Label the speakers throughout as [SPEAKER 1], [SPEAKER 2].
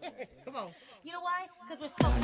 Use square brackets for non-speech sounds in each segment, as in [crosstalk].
[SPEAKER 1] [laughs] Come on. You know why? Because we're so.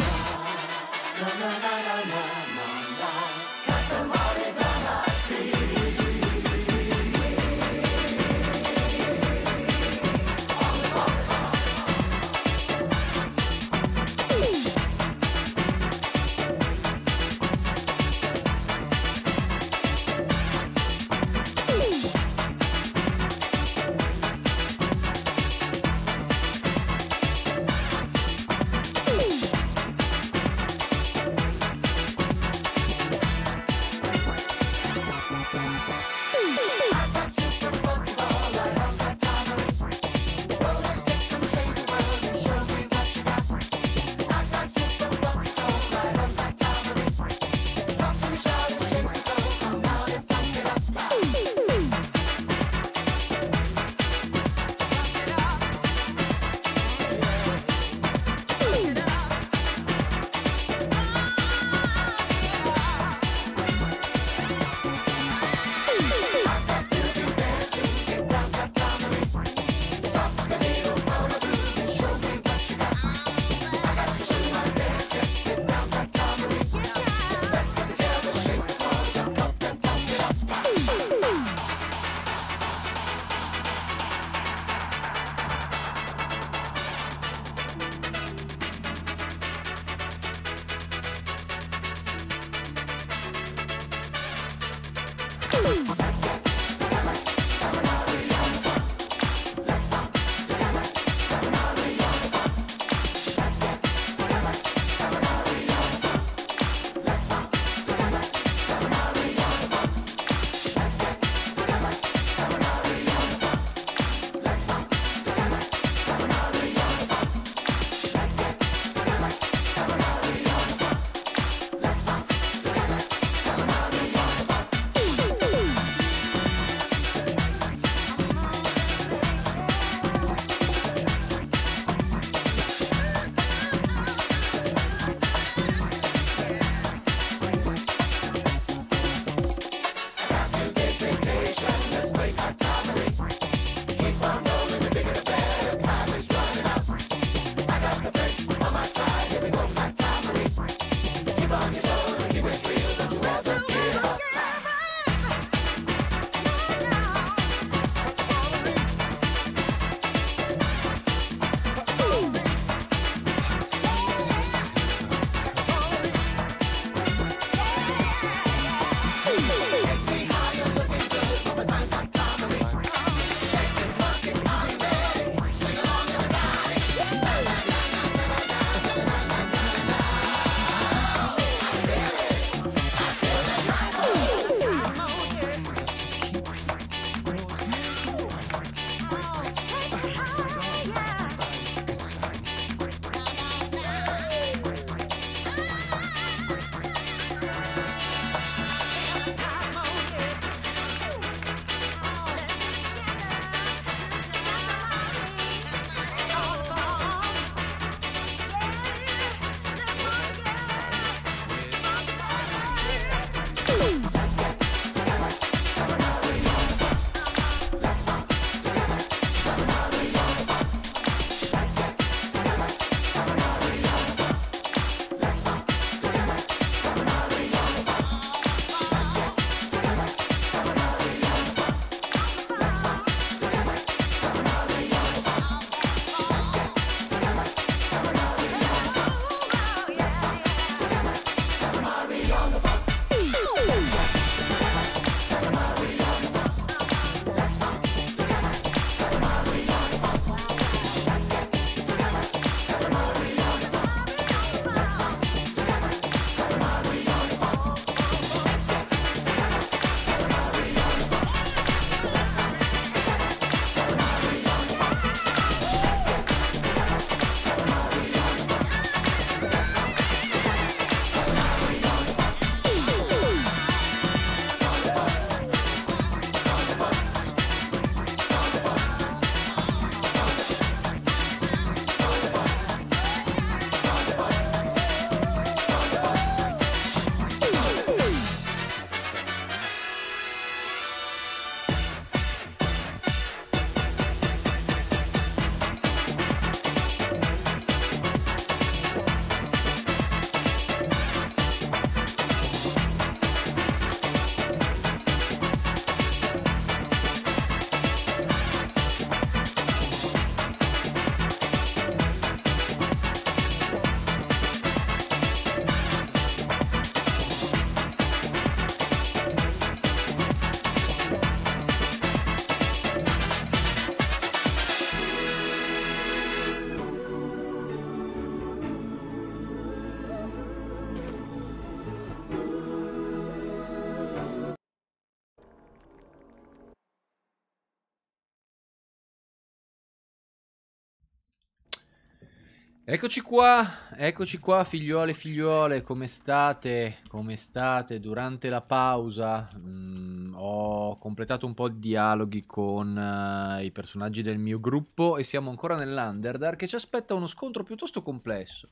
[SPEAKER 1] Eccoci qua, eccoci qua figliuole e figliuole, come state? Come state? Durante la pausa mh, mm, ho completato un po' di dialoghi con uh, i personaggi del mio gruppo e siamo ancora nell'Underdark che ci aspetta uno scontro piuttosto complesso.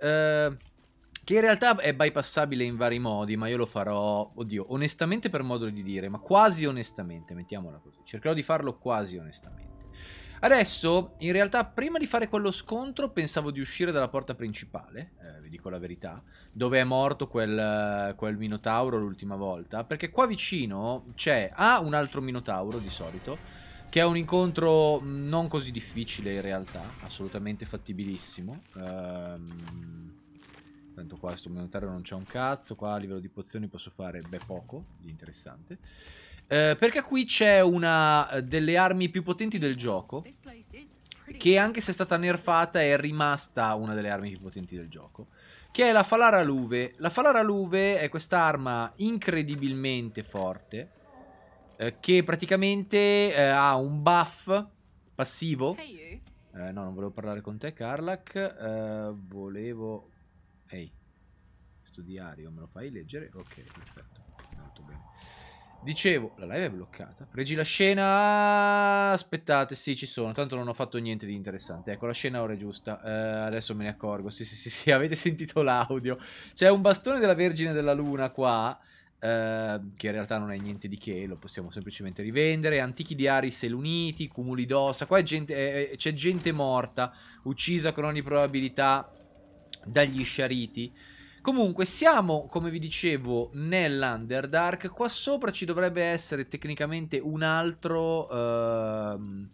[SPEAKER 1] Uh, che in realtà è bypassabile in vari modi, ma io lo farò, oddio, onestamente per modo di dire, ma quasi onestamente, mettiamola così. Cercherò di farlo quasi onestamente. Adesso, in realtà, prima di fare quello scontro, pensavo di uscire dalla porta principale, eh, vi dico la verità, dove è morto quel, quel minotauro l'ultima volta, perché qua vicino c'è A, un altro minotauro di solito, che è un incontro mm, non così difficile in realtà, assolutamente fattibilissimo. Ehm... Tanto qua sto minotauro non c'è un cazzo, qua a livello di pozioni posso fare beh poco di interessante. Eh, perché qui c'è una eh, delle armi più potenti del gioco, che anche se è stata nerfata è rimasta una delle armi più potenti del gioco, che è la Falara Luve. La Falara Luve è questa arma incredibilmente forte, eh, che praticamente eh, ha un buff passivo. Eh, no, non volevo parlare con te, Karlak. Eh, volevo... Ehi, hey. questo diario me lo fai leggere? Ok, perfetto. Dicevo, la live è bloccata. Regi la scena. Aspettate, sì, ci sono. Tanto non ho fatto niente di interessante. Ecco, la scena ora è giusta. Eh, adesso me ne accorgo. Sì, sì, sì, sì. [laughs] Avete sentito l'audio. C'è un bastone della Vergine della Luna qua. Eh, che in realtà non è niente di che. Lo possiamo semplicemente rivendere. Antichi diari seluniti. Cumuli d'ossa. Qua c'è gente, gente morta. Uccisa con ogni probabilità dagli sciariti. Comunque, siamo, come vi dicevo, nell'Underdark. Qua sopra ci dovrebbe essere tecnicamente un altro... Uh,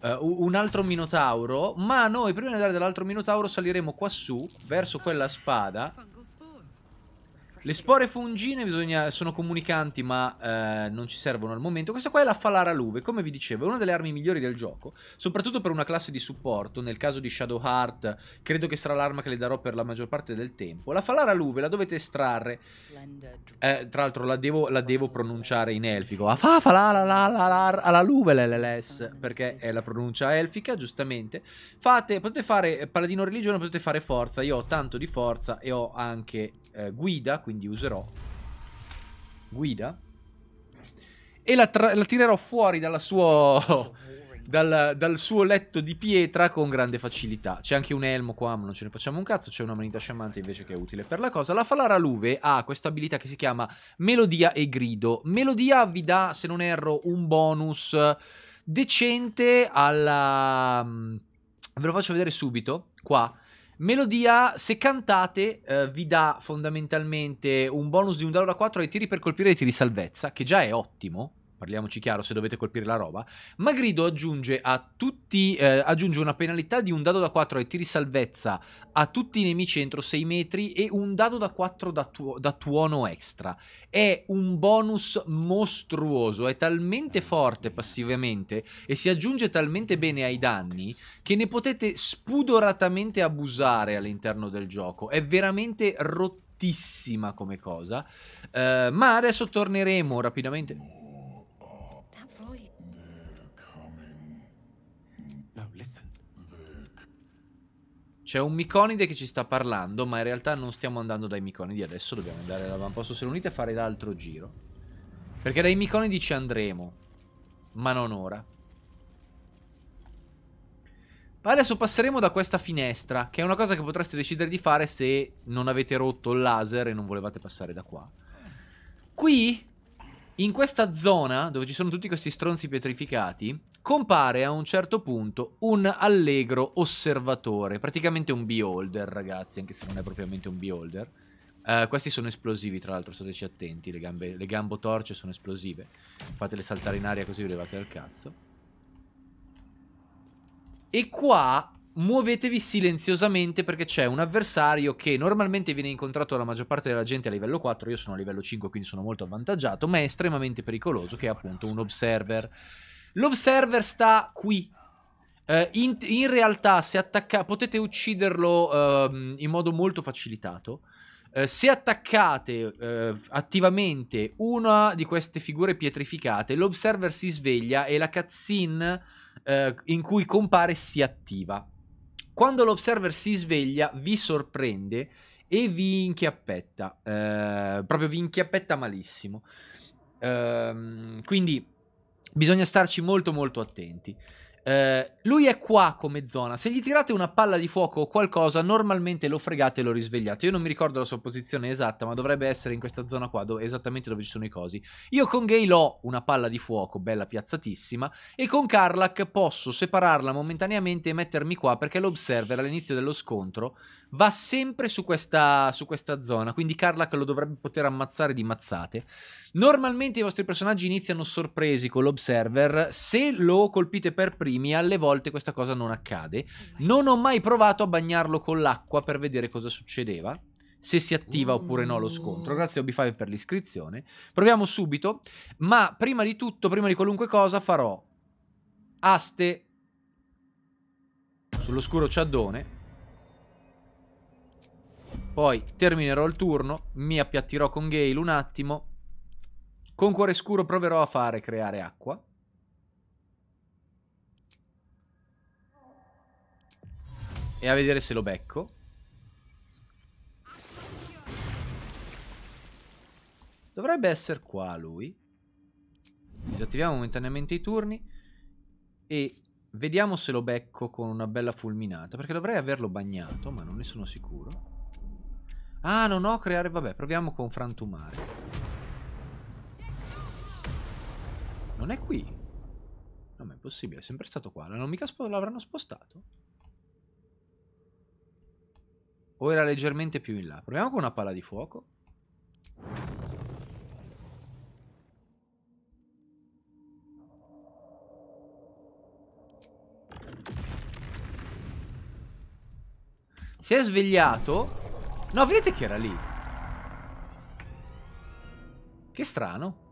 [SPEAKER 1] uh, un altro minotauro, ma noi prima di andare dall'altro minotauro saliremo quassù verso quella spada le spore fungine bisogna, sono comunicanti ma eh, non ci servono al momento. Questa qua è la Falara Luve, come vi dicevo, è una delle armi migliori del gioco, soprattutto per una classe di supporto. Nel caso di Shadow Heart, credo che sarà l'arma che le darò per la maggior parte del tempo. La Falara Luve la dovete estrarre. Eh, tra l'altro la, la devo, pronunciare in elfico. A alla Luve l'LLS, perché è la pronuncia elfica, giustamente. Fate, potete fare eh, paladino religione, potete fare forza. Io ho tanto di forza e ho anche eh, guida, quindi quindi userò guida e la, la tirerò fuori dalla sua, [laughs] dal, dal, suo letto di pietra con grande facilità. C'è anche un elmo qua, ma non ce ne facciamo un cazzo. C'è una manita sciamante invece che è utile per la cosa. La Falara Luve ha questa abilità che si chiama Melodia e Grido. Melodia vi dà, se non erro, un bonus decente alla... Mm, ve lo faccio vedere subito, qua Melodia, se cantate, eh, vi dà fondamentalmente un bonus di un danno da 4 ai tiri per colpire i ai tiri salvezza, che già è ottimo parliamoci chiaro, se dovete colpire la roba, Magrido aggiunge, tutti, eh, aggiunge una penalità di un dado da 4 ai tiri salvezza a tutti i nemici entro 6 metri e un dado da 4 da, tu- da tuono extra. È un bonus mostruoso, è talmente forte passivamente e si aggiunge talmente bene ai danni che ne potete spudoratamente abusare all'interno del gioco. È veramente rottissima come cosa. Uh, ma adesso torneremo rapidamente C'è un Miconide che ci sta parlando, ma in realtà non stiamo andando dai Miconidi adesso, dobbiamo andare all'avamposto se Selunite e fare l'altro giro. Perché dai Miconidi ci andremo, ma non ora. Adesso passeremo da questa finestra, che è una cosa che potreste decidere di fare se non avete rotto il laser e non volevate passare da qua. Qui, in questa zona, dove ci sono tutti questi stronzi pietrificati, compare a un certo punto un allegro osservatore, praticamente un beholder, ragazzi, anche se non è propriamente un beholder. Uh, questi sono esplosivi, tra l'altro, stateci attenti, le, gambe, le gambo torce sono esplosive. Fatele saltare in aria così vi levate dal cazzo. E qua muovetevi silenziosamente perché c'è un avversario che normalmente viene incontrato dalla maggior parte della gente a livello 4, io sono a livello 5 quindi sono molto avvantaggiato, ma è estremamente pericoloso che è appunto un observer. L'observer sta qui. Uh, in, in, realtà, se attacca- potete ucciderlo uh, in modo molto facilitato. Uh, se attaccate eh, attivamente una di queste figure pietrificate, l'observer si sveglia e la cutscene in cui compare si attiva. Quando l'observer si sveglia, vi sorprende e vi inchiappetta. proprio vi inchiappetta malissimo. Ehm, quindi Bisogna starci molto molto attenti. Eh, lui è qua come zona. Se gli tirate una palla di fuoco o qualcosa, normalmente lo fregate e lo risvegliate. Io non mi ricordo la sua posizione esatta, ma dovrebbe essere in questa zona qua, do- esattamente dove ci sono i cosi. Io con Gale ho una palla di fuoco, bella piazzatissima, e con Karlak posso separarla momentaneamente e mettermi qua perché l'Observer all'inizio dello scontro va sempre su questa, su questa zona, quindi Karlak lo dovrebbe poter ammazzare di mazzate. Normalmente i vostri personaggi iniziano sorpresi con l'Observer, se lo colpite per primo primi e alle volte questa cosa non accade. Non ho mai provato a bagnarlo con l'acqua per vedere cosa succedeva se si attiva oppure no lo scontro. Mm. Grazie Obi5 per l'iscrizione. Proviamo subito, ma prima di tutto, prima di qualunque cosa, farò aste sull'oscuro ciaddone. Poi terminerò il turno, mi appiattirò con Gale un attimo. Con cuore scuro proverò a fare creare acqua. E a vedere se lo becco. Dovrebbe essere qua lui. Disattiviamo momentaneamente i turni. E vediamo se lo becco con una bella fulminata. Perché dovrei averlo bagnato, ma non ne sono sicuro. Ah, non ho creare... Vabbè, proviamo con frantumare. Non è qui. Non è possibile, è sempre stato qua. L'hanno mica spo l'avranno spostato? O era leggermente più in là? Proviamo con una palla di fuoco. Si è svegliato. No, vedete che era lì. Che strano.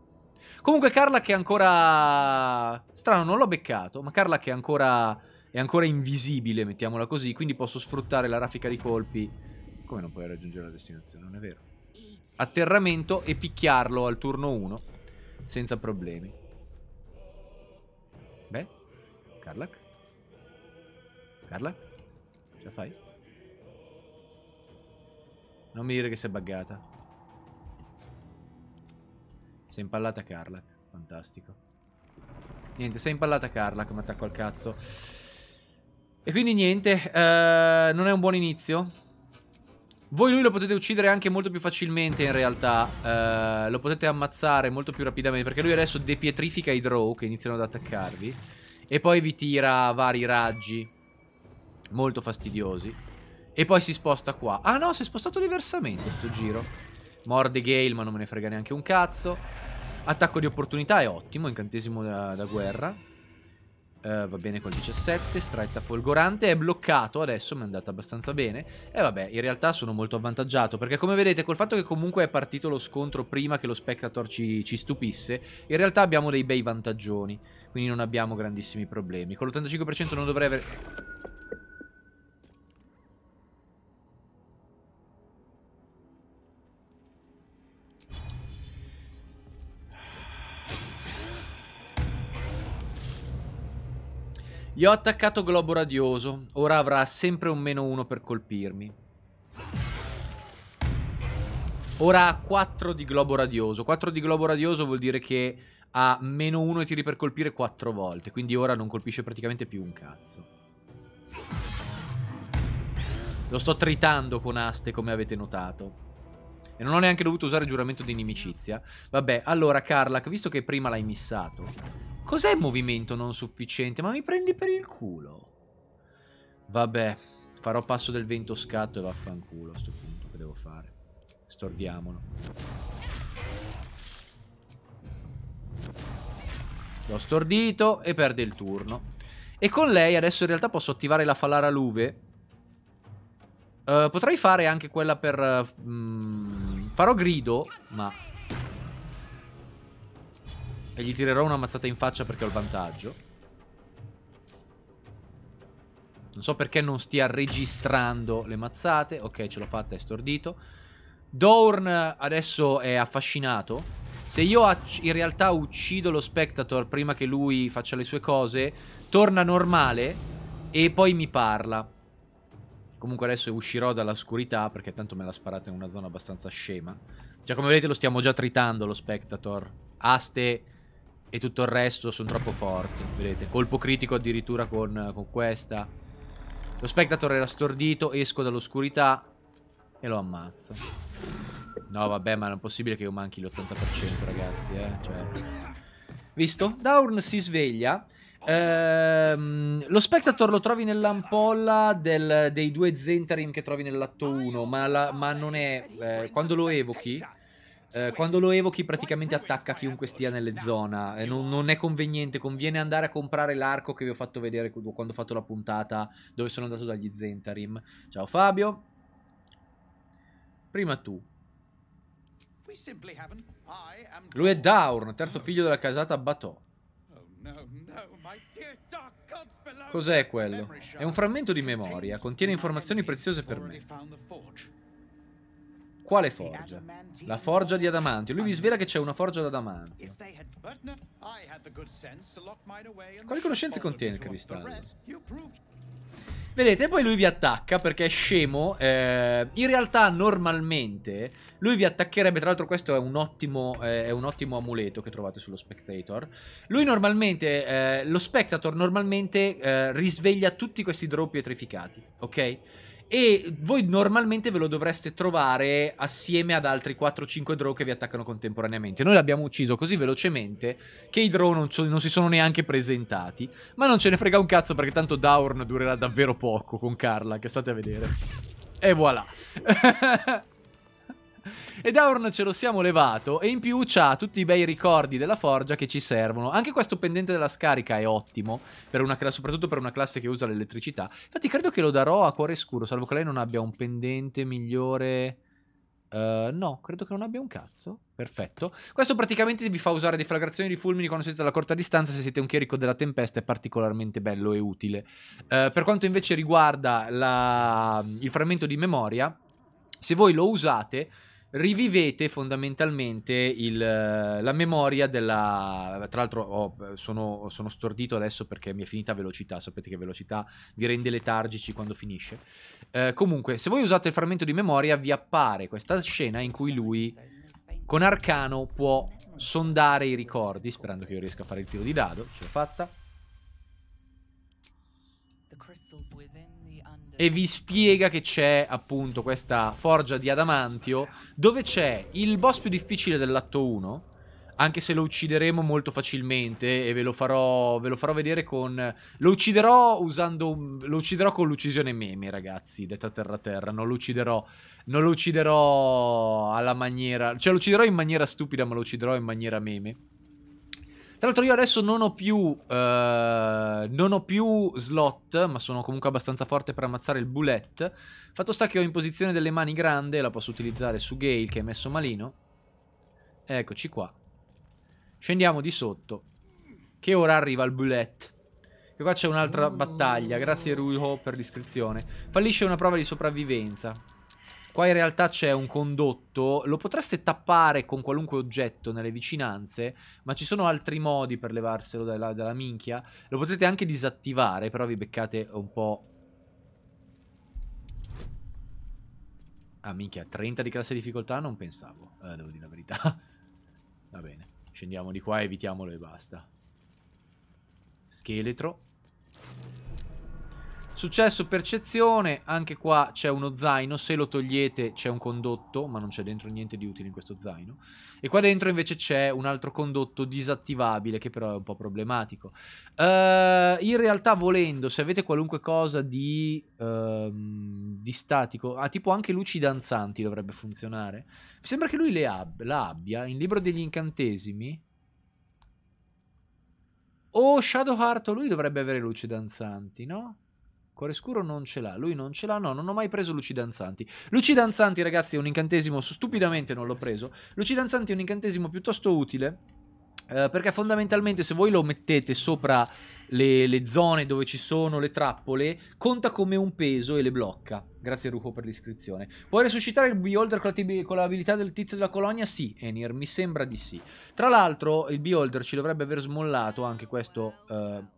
[SPEAKER 1] Comunque Carla che è ancora... Strano, non l'ho beccato, ma Carla che è ancora è ancora invisibile, mettiamola così, quindi posso sfruttare la raffica di colpi. Come non puoi raggiungere la destinazione, non è vero? Atterramento e picchiarlo al turno 1 senza problemi. Beh, Karlak? Karlak? Ce la fai? Non mi dire che si è buggata. Sei impallata Karlak, fantastico. Niente, sei impallata Karlak, mi attacco al cazzo. E quindi niente, eh, non è un buon inizio. Voi lui lo potete uccidere anche molto più facilmente in realtà, eh, lo potete ammazzare molto più rapidamente perché lui adesso depietrifica i draw che iniziano ad attaccarvi e poi vi tira vari raggi molto fastidiosi e poi si sposta qua. Ah no, si è spostato diversamente sto giro. Morde Gale ma non me ne frega neanche un cazzo. Attacco di opportunità è ottimo, incantesimo da, da guerra. Uh, va bene col 17, stretta folgorante, è bloccato adesso, mi è andata abbastanza bene. E vabbè, in realtà sono molto avvantaggiato, perché come vedete, col fatto che comunque è partito lo scontro prima che lo Spectator ci, ci stupisse, in realtà abbiamo dei bei vantaggioni, quindi non abbiamo grandissimi problemi. Con l'85% non dovrei avere... Gli ho attaccato globo radioso, ora avrà sempre un meno uno per colpirmi. Ora ha 4 di globo radioso. 4 di globo radioso vuol dire che ha meno 1 e tiri per colpire 4 volte. Quindi ora non colpisce praticamente più un cazzo. Lo sto tritando con aste, come avete notato. E non ho neanche dovuto usare giuramento di inimicizia. Vabbè, allora, Karlak, visto che prima l'hai missato, Cos'è movimento non sufficiente? Ma mi prendi per il culo. Vabbè, farò passo del vento scatto e vaffanculo a questo punto che devo fare. Stordiamolo. L'ho stordito e perde il turno. E con lei adesso in realtà posso attivare la falara luve. Uh, potrei fare anche quella per... Uh, eh, mh, mm, farò grido, ma e gli tirerò una mazzata in faccia perché ho il vantaggio. Non so perché non stia registrando le mazzate. Ok, ce l'ho fatta, è stordito. Dorn adesso è affascinato. Se io in realtà uccido lo Spectator prima che lui faccia le sue cose, torna normale e poi mi parla. Comunque adesso uscirò dall'oscurità perché tanto me l'ha sparata in una zona abbastanza scema. Cioè, come vedete lo stiamo già tritando lo Spectator. Aste e tutto il resto sono troppo forti, vedete. Colpo critico addirittura con, con questa. Lo spectator era stordito, esco dall'oscurità e lo ammazzo. No, vabbè, ma non è possibile che io manchi l'80%, ragazzi, eh. Cioè... Visto? Daurn si sveglia. Ehm, lo Spectator lo trovi nell'ampolla dei due Zentarim che trovi nell'atto 1, ma, la, ma, non è... Eh, quando lo evochi eh, quando lo evochi praticamente attacca chiunque stia nelle zone. non, non, è conveniente, conviene andare a comprare l'arco che vi ho fatto vedere quando ho fatto la puntata dove sono andato dagli Zentarim. Ciao Fabio. Prima tu. Lui è Daurn, terzo figlio della casata Batò. Cos'è quello? È un frammento di memoria, contiene informazioni preziose per me. Quale forgia? La forgia di Adamantio. Lui vi svela che c'è una forgia d'Adamantio. Quali conoscenze contiene il cristallo? Vedete, poi lui vi attacca perché è scemo. Eh, in realtà, normalmente, lui vi attaccherebbe. Tra l'altro, questo è un, ottimo, eh, è un ottimo amuleto che trovate sullo Spectator. Lui normalmente, eh, lo Spectator normalmente eh, risveglia tutti questi draw pietrificati, ok? E voi normalmente ve lo dovreste trovare assieme ad altri 4-5 draw che vi attaccano contemporaneamente. Noi l'abbiamo ucciso così velocemente che i draw non, non, si sono neanche presentati. Ma non ce ne frega un cazzo perché tanto Daurn durerà davvero poco con Carla, che state a vedere. E voilà. [laughs] E Dauron ce lo siamo levato e in più c'ha tutti i bei ricordi della forgia che ci servono. Anche questo pendente della scarica è ottimo, per una, soprattutto per una classe che usa l'elettricità. Infatti credo che lo darò a cuore scuro, salvo che lei non abbia un pendente migliore... Uh, no, credo che non abbia un cazzo. Perfetto. Questo praticamente vi fa usare deflagrazioni di fulmini quando siete alla corta distanza. Se siete un chierico della tempesta è particolarmente bello e utile. Uh, per quanto invece riguarda la... il frammento di memoria, se voi lo usate, rivivete fondamentalmente il, eh, la memoria della... Tra l'altro oh, sono, sono, stordito adesso perché mi è finita velocità, sapete che velocità vi rende letargici quando finisce. Eh, comunque, se voi usate il frammento di memoria vi appare questa scena in cui lui con Arcano può sondare i ricordi, sperando che io riesca a fare il tiro di dado, ce l'ho fatta. e vi spiega che c'è appunto questa forgia di adamantio dove c'è il boss più difficile dell'atto 1 anche se lo uccideremo molto facilmente e ve lo farò, ve lo farò vedere con... Lo ucciderò usando... lo ucciderò con l'uccisione meme ragazzi, detta terra terra, non lo ucciderò, non lo ucciderò alla maniera... cioè lo ucciderò in maniera stupida ma lo ucciderò in maniera meme. Tra l'altro io adesso non ho più... Eh, non ho più slot, ma sono comunque abbastanza forte per ammazzare il bullet. Fatto sta che ho in posizione delle mani grande, la posso utilizzare su Gale che è messo malino. Eccoci qua. Scendiamo di sotto. Che ora arriva il bullet. E qua c'è un'altra battaglia. Grazie Ruho per l'iscrizione. Fallisce una prova di sopravvivenza. Qua in realtà c'è un condotto, lo potreste tappare con qualunque oggetto nelle vicinanze, ma ci sono altri modi per levarselo dalla, dalla minchia. Lo potete anche disattivare, però vi beccate un po'... Ah, minchia, 30 di classe difficoltà? Non pensavo, eh, devo dire la verità. [laughs] Va bene, scendiamo di qua, evitiamolo e basta. Scheletro. Successo percezione, anche qua c'è uno zaino, se lo togliete c'è un condotto, ma non c'è dentro niente di utile in questo zaino. E qua dentro invece c'è un altro condotto disattivabile, che però è un po' problematico. Uh, in realtà volendo, se avete qualunque cosa di, uh, di statico, ah, tipo anche luci danzanti dovrebbe funzionare. Mi sembra che lui ab la abbia, in Libro degli Incantesimi. O oh, Shadowheart, lui dovrebbe avere luci danzanti, no? Cuore scuro non ce l'ha, lui non ce l'ha, no, non ho mai preso lucidanzanti. Lucidanzanti, ragazzi, è un incantesimo, stupidamente non l'ho preso. Lucidanzanti è un incantesimo piuttosto utile, eh, perché fondamentalmente se voi lo mettete sopra le, le, zone dove ci sono le trappole, conta come un peso e le blocca. Grazie Ruho per l'iscrizione. Puoi resuscitare il Beholder con l'abilità del tizio della colonia? Sì, Enir, mi sembra di sì. Tra l'altro il Beholder ci dovrebbe aver smollato anche questo... Eh,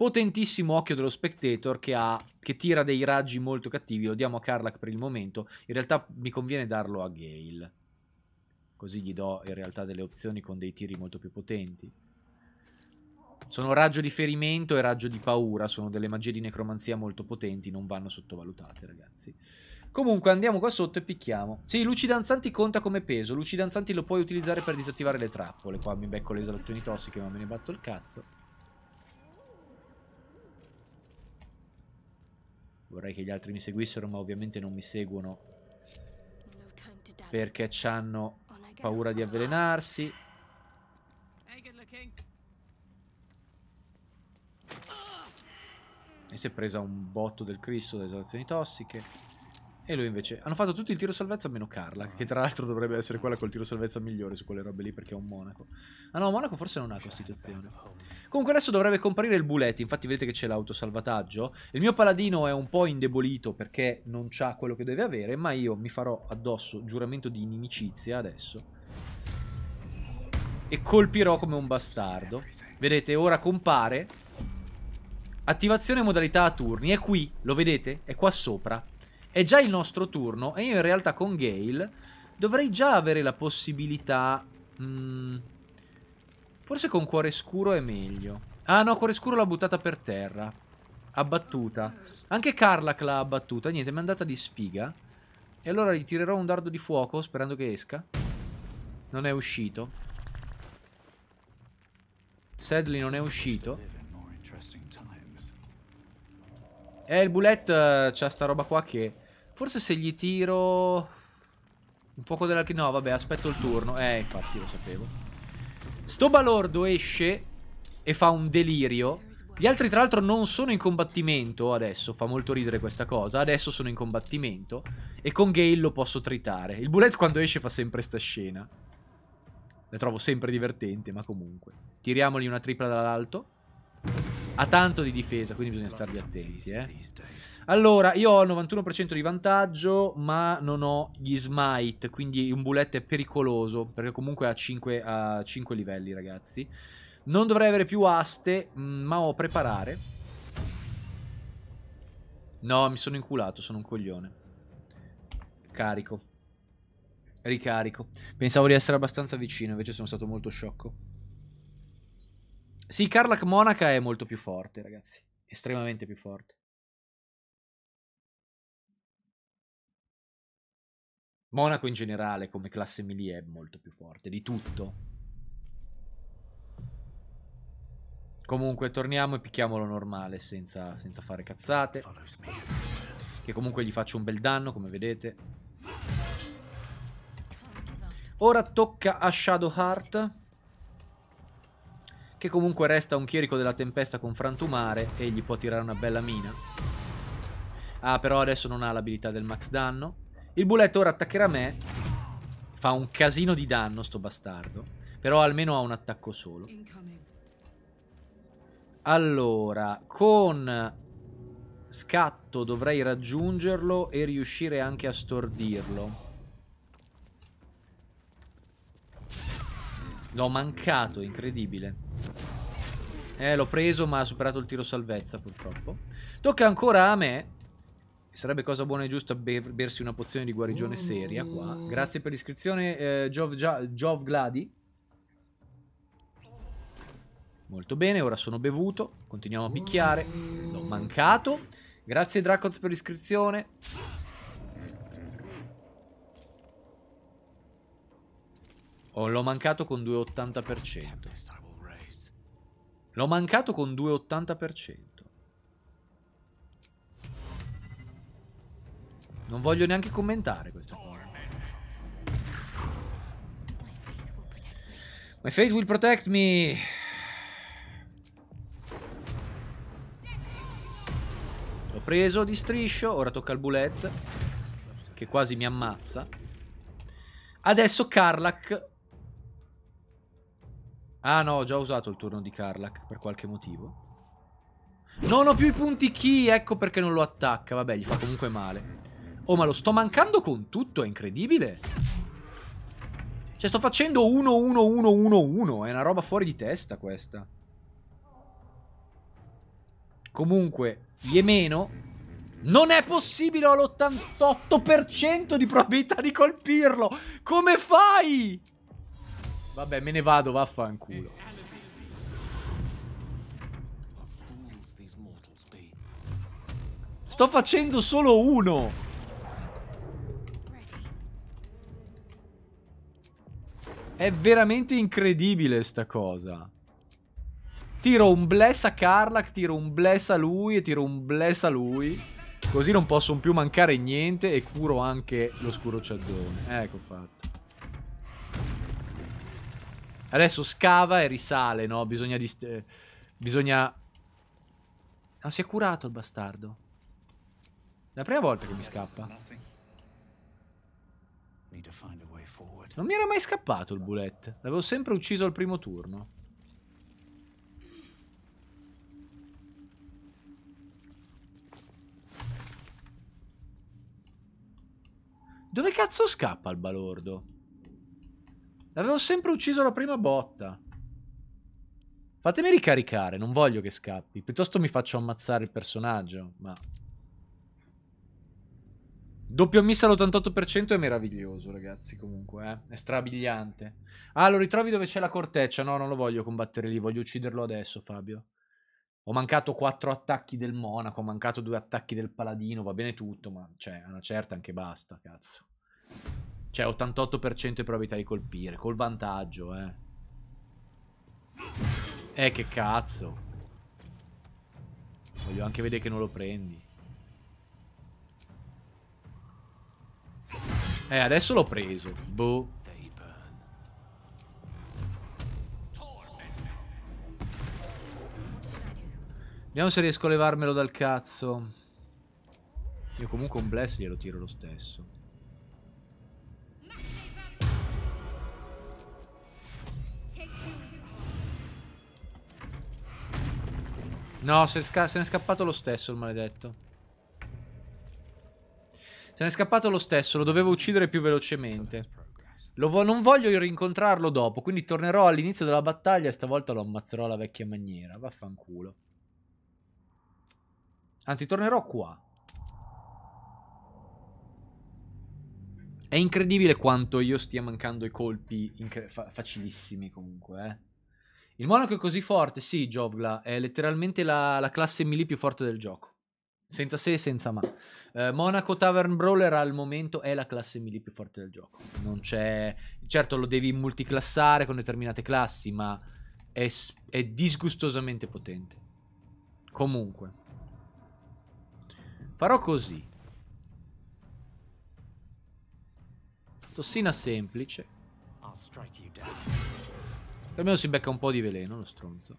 [SPEAKER 1] potentissimo occhio dello spectator che, ha, che tira dei raggi molto cattivi. Lo diamo a Karlak per il momento. In realtà mi conviene darlo a Gale. Così gli do in realtà delle opzioni con dei tiri molto più potenti. Sono raggio di ferimento e raggio di paura. Sono delle magie di necromanzia molto potenti. Non vanno sottovalutate, ragazzi. Comunque andiamo qua sotto e picchiamo. Sì, lucidanzanti conta come peso. Lucidanzanti lo puoi utilizzare per disattivare le trappole. Qua mi becco le esalazioni tossiche, ma me ne batto il cazzo. Vorrei che gli altri mi seguissero, ma ovviamente non mi seguono. Perché hanno oh paura di avvelenarsi. E si è presa un botto del Cristo da esalazioni tossiche. E lui invece. Hanno fatto tutti il tiro salvezza meno Carla, ah. che tra l'altro dovrebbe essere quella col tiro salvezza migliore su quelle robe lì perché è un monaco. Ah no, monaco forse non ha costituzione. Comunque adesso dovrebbe comparire il bullet, infatti vedete che c'è l'autosalvataggio. Il mio paladino è un po' indebolito perché non ha quello che deve avere, ma io mi farò addosso giuramento di inimicizia adesso. E colpirò come un bastardo. Vedete, ora compare Attivazione modalità a turni è qui, lo vedete? È qua sopra. È già il nostro turno e io in realtà con Gale dovrei già avere la possibilità... Mh, mm, forse con Cuore Scuro è meglio. Ah no, Cuore Scuro l'ha buttata per terra. Abbattuta. Anche Karlak l'ha abbattuta. Niente, mi è andata di sfiga. E allora gli tirerò un dardo di fuoco sperando che esca. Non è uscito. Sadly non è uscito. Eh, il bullet uh, c'ha sta roba qua che Forse se gli tiro... Un fuoco della... No, vabbè, aspetto il turno. Eh, infatti, lo sapevo. Sto balordo esce e fa un delirio. Gli altri, tra l'altro, non sono in combattimento adesso. Fa molto ridere questa cosa. Adesso sono in combattimento. E con Gale lo posso tritare. Il bullet quando esce fa sempre sta scena. La trovo sempre divertente, ma comunque. Tiriamogli una tripla dall'alto. Ha tanto di difesa, quindi bisogna stargli attenti, eh. Allora, io ho il 91% di vantaggio, ma non ho gli smite, quindi un bullet è pericoloso, perché comunque ha 5, ha 5 livelli, ragazzi. Non dovrei avere più aste, mm, ma ho preparare. No, mi sono inculato, sono un coglione. Carico. Ricarico. Pensavo di essere abbastanza vicino, invece sono stato molto sciocco. Sì, Karlak Monaca è molto più forte, ragazzi. Estremamente più forte. Monaco in generale come classe melee è molto più forte di tutto. Comunque torniamo e picchiamolo normale senza, senza fare cazzate. Che comunque gli faccio un bel danno come vedete. Ora tocca a Shadowheart. Che comunque resta un chierico della tempesta con frantumare e gli può tirare una bella mina. Ah però adesso non ha l'abilità del max danno. Il bullet ora attaccherà me. Fa un casino di danno sto bastardo. Però almeno ha un attacco solo. Allora, con scatto dovrei raggiungerlo e riuscire anche a stordirlo. L'ho mancato, incredibile. Eh, l'ho preso ma ha superato il tiro salvezza purtroppo. Tocca ancora a me sarebbe cosa buona e giusta ber- bersi una pozione di guarigione mm. seria qua. Grazie per l'iscrizione, eh, Jov, Jov Gladi. Molto bene, ora sono bevuto. Continuiamo a picchiare. L'ho mancato. Grazie Dracoz per l'iscrizione. Oh, l'ho mancato con 2,80%. L'ho mancato con 2,80%. Non voglio neanche commentare questa cosa. My faith will protect me. L'ho preso di striscio, ora tocca al bullet, che quasi mi ammazza. Adesso Karlak. Ah no, ho già usato il turno di Karlak per qualche motivo. Non ho più i punti key, ecco perché non lo attacca. Vabbè, gli fa comunque male. Oh, ma lo sto mancando con tutto, è incredibile. Cioè, sto facendo 1-1-1-1-1, è una roba fuori di testa questa. Comunque, Yemeno non è possibile, ho l'88% di probabilità di colpirlo. Come fai? Vabbè, me ne vado, vaffanculo. Sto facendo solo uno. È veramente incredibile sta cosa. Tiro un bless a Karlak, tiro un bless a lui e tiro un bless a lui. Così non possono più mancare niente e curo anche lo scurociaddone. Ecco fatto. Adesso scava e risale, no? Bisogna... Eh, bisogna... ah, si è curato il bastardo. È la prima volta che mi scappa. Need to find non mi era mai scappato il bullet. L'avevo sempre ucciso al primo turno. Dove cazzo scappa il balordo? L'avevo sempre ucciso alla prima botta. Fatemi ricaricare, non voglio che scappi. Piuttosto mi faccio ammazzare il personaggio, ma Doppio miss all'88% è meraviglioso, ragazzi, comunque, eh? è strabiliante. Ah, lo ritrovi dove c'è la corteccia? No, non lo voglio combattere lì, voglio ucciderlo adesso, Fabio. Ho mancato 4 attacchi del Monaco, ho mancato 2 attacchi del Paladino, va bene tutto, ma cioè, a una certa anche basta, cazzo. Cioè, 88% di probabilità di colpire, col vantaggio, eh. Eh, che cazzo. Voglio anche vedere che non lo prendi. Eh, adesso l'ho preso. Boh. Vediamo se riesco a levarmelo dal cazzo. Io comunque un bless glielo tiro lo stesso. No, se, se ne è scappato lo stesso il maledetto. Se n'è scappato lo stesso, lo dovevo uccidere più velocemente. Vo non voglio rincontrarlo dopo, quindi tornerò all'inizio della battaglia e stavolta lo ammazzerò alla vecchia maniera. Vaffanculo. Anzi, tornerò qua. È incredibile quanto io stia mancando i colpi fa facilissimi comunque, eh. Il monaco è così forte, sì, Jovgla, è letteralmente la, la classe melee più forte del gioco. Senza se e senza ma. Eh, Monaco Tavern Brawler al momento è la classe melee più forte del gioco. Non c'è... Certo lo devi multiclassare con determinate classi, ma è, è disgustosamente potente. Comunque. Farò così. Tossina semplice. Almeno si becca un po' di veleno lo stronzo.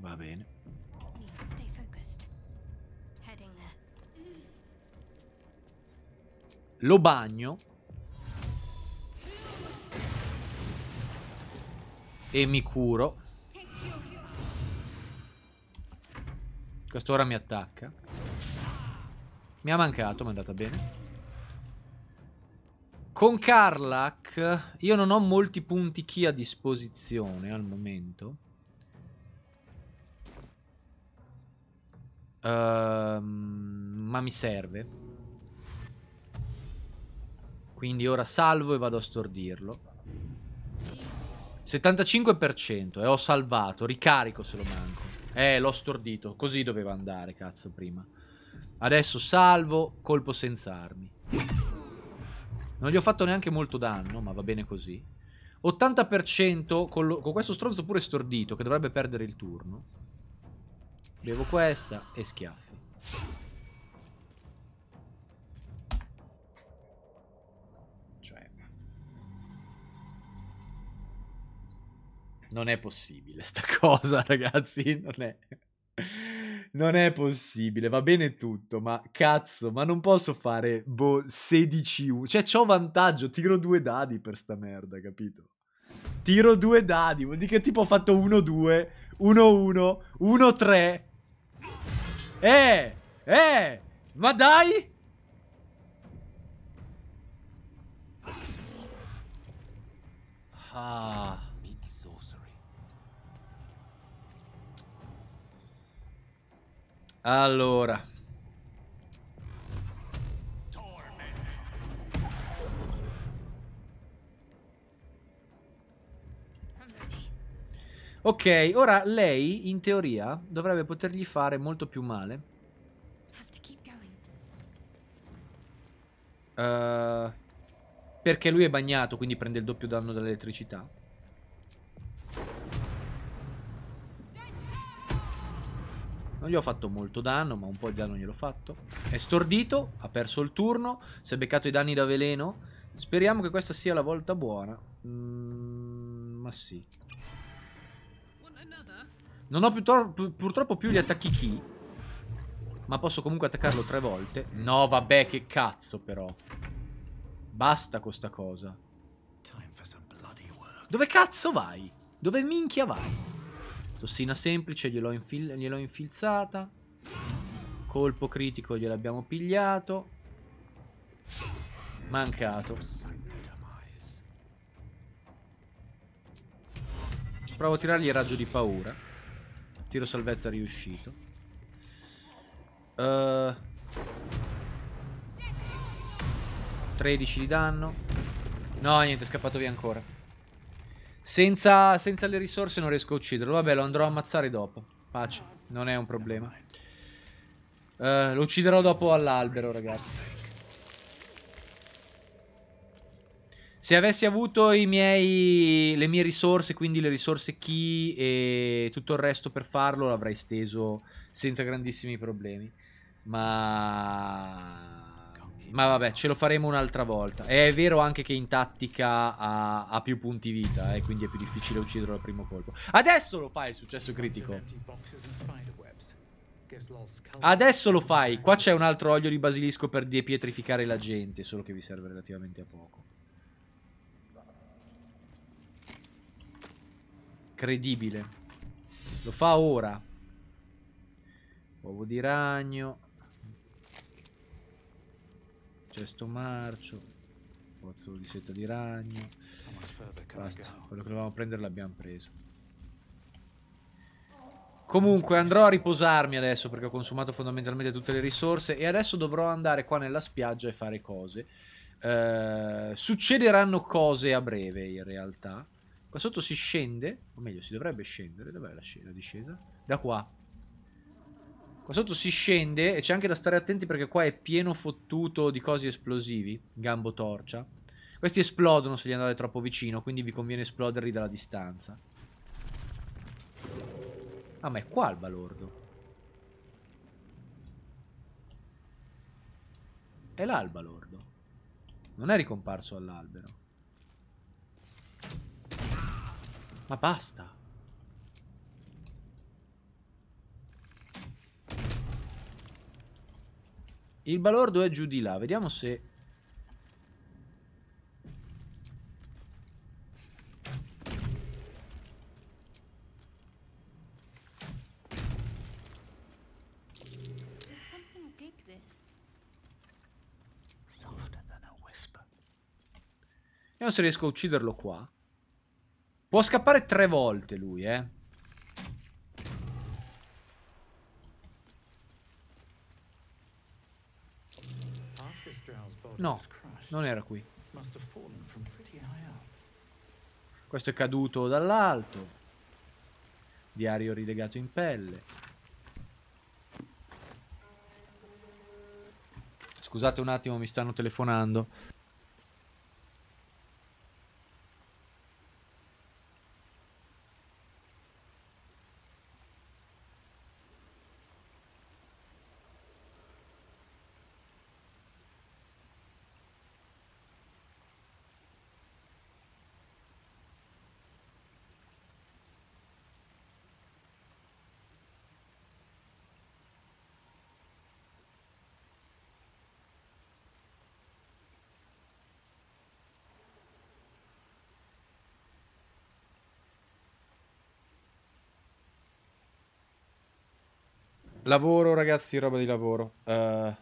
[SPEAKER 1] Va bene. Lo bagno. E mi curo. Quest'ora mi attacca. Mi ha mancato, ma è andata bene. Con Karlak io non ho molti punti chi a disposizione al momento. Ehm, ma mi serve. Quindi ora salvo e vado a stordirlo. 75% e eh, ho salvato. Ricarico se lo manco. Eh, l'ho stordito. Così doveva andare, cazzo, prima. Adesso salvo, colpo senza armi. Non gli ho fatto neanche molto danno, ma va bene così. 80% con, lo, con questo stronzo pure stordito, che dovrebbe perdere il turno. Bevo questa e schiaffi. Cioè... Non è possibile sta [laughs] cosa, ragazzi. Non è... Non è possibile, va bene tutto, ma cazzo, ma non posso fare, boh, 16 u Cioè, c'ho vantaggio, tiro due dadi per sta merda, capito? Tiro due dadi, vuol dire che tipo ho fatto 1-2, 1-1, 1-3, eh! Eh! Ma dai! Ah. Allora. Ok, ora lei, in teoria, dovrebbe potergli fare molto più male. Uh, perché lui è bagnato, quindi prende il doppio danno dall'elettricità. Non gli ho fatto molto danno, ma un po' di danno gliel'ho fatto. È stordito, ha perso il turno, si è beccato i danni da veleno. Speriamo che questa sia la volta buona. Mm, ma sì. Non ho purtroppo più gli attacchi key. Ma posso comunque attaccarlo tre volte. No, vabbè, che cazzo però. Basta con sta cosa. Dove cazzo vai? Dove minchia vai? Tossina semplice, gliel'ho infil infilzata. Colpo critico gliel'abbiamo pigliato. Mancato. Provo a tirargli il raggio di paura. Tiro salvezza riuscito. Uh, eh, 13 di danno. No, niente, è scappato via ancora. Senza, senza le risorse non riesco a ucciderlo. Vabbè, lo andrò a ammazzare dopo. Pace, non è un problema. Uh, lo ucciderò dopo all'albero, ragazzi. Se avessi avuto miei, le mie risorse, quindi le risorse key e tutto il resto per farlo, l'avrei steso senza grandissimi problemi. Ma... Ma vabbè, ce lo faremo un'altra volta. È vero anche che in tattica ha, ha più punti vita, eh, quindi è più difficile ucciderlo al primo colpo. Adesso lo fai il successo critico. Adesso lo fai. Qua c'è un altro olio di basilisco per depietrificare la gente, solo che vi serve relativamente a poco. incredibile. Lo fa ora. Uovo di ragno. Cesto marcio. Pozzo di seta di ragno. Basta, quello che dovevamo prendere l'abbiamo preso. Comunque andrò a riposarmi adesso perché ho consumato fondamentalmente tutte le risorse e adesso dovrò andare qua nella spiaggia e fare cose. Eh, succederanno cose a breve in realtà. Qua sotto si scende, o meglio si dovrebbe scendere, dov'è la, la discesa? Da qua. Qua sotto si scende e c'è anche da stare attenti perché qua è pieno fottuto di cosi esplosivi, gambo torcia. Questi esplodono se li andate troppo vicino, quindi vi conviene esploderli dalla distanza. Ah, ma è qua il balordo. È là il balordo. Non è ricomparso all'albero. Ma basta. Il balordo è giù di là. Vediamo se... Vediamo se riesco a ucciderlo qua. Può scappare tre volte lui, eh. No, non era qui. Questo è caduto dall'alto. Diario rilegato in pelle. Scusate un attimo, mi stanno telefonando. Lavoro, ragazzi, roba di lavoro. Uh...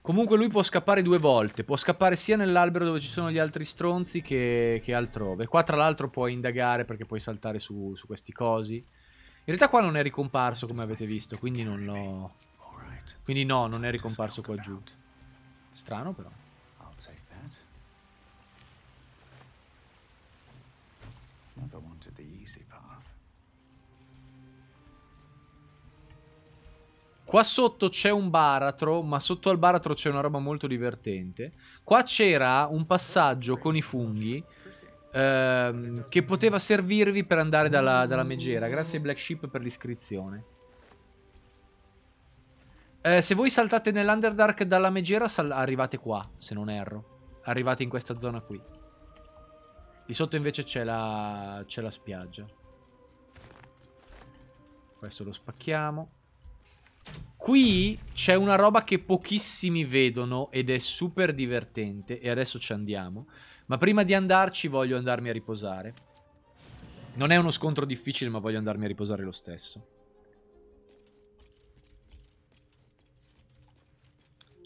[SPEAKER 1] Comunque lui può scappare due volte, può scappare sia nell'albero dove ci sono gli altri stronzi che, che altrove. Qua tra l'altro puoi indagare perché puoi saltare su, su, questi cosi. In realtà qua non è ricomparso come avete visto, quindi non l'ho... Quindi no, non è ricomparso qua giù. Strano però. Another one. Qua sotto c'è un baratro, ma sotto al baratro c'è una roba molto divertente. Qua c'era un passaggio con i funghi ehm, che poteva servirvi per andare dalla, dalla megera. Grazie Black Sheep per l'iscrizione. Eh, se voi saltate nell'Underdark dalla megera arrivate qua, se non erro. Arrivate in questa zona qui. Di sotto invece c'è la, la spiaggia. Questo lo spacchiamo. Qui c'è una roba che pochissimi vedono ed è super divertente e adesso ci andiamo. Ma prima di andarci voglio andarmi a riposare. Non è uno scontro difficile ma voglio andarmi a riposare lo stesso.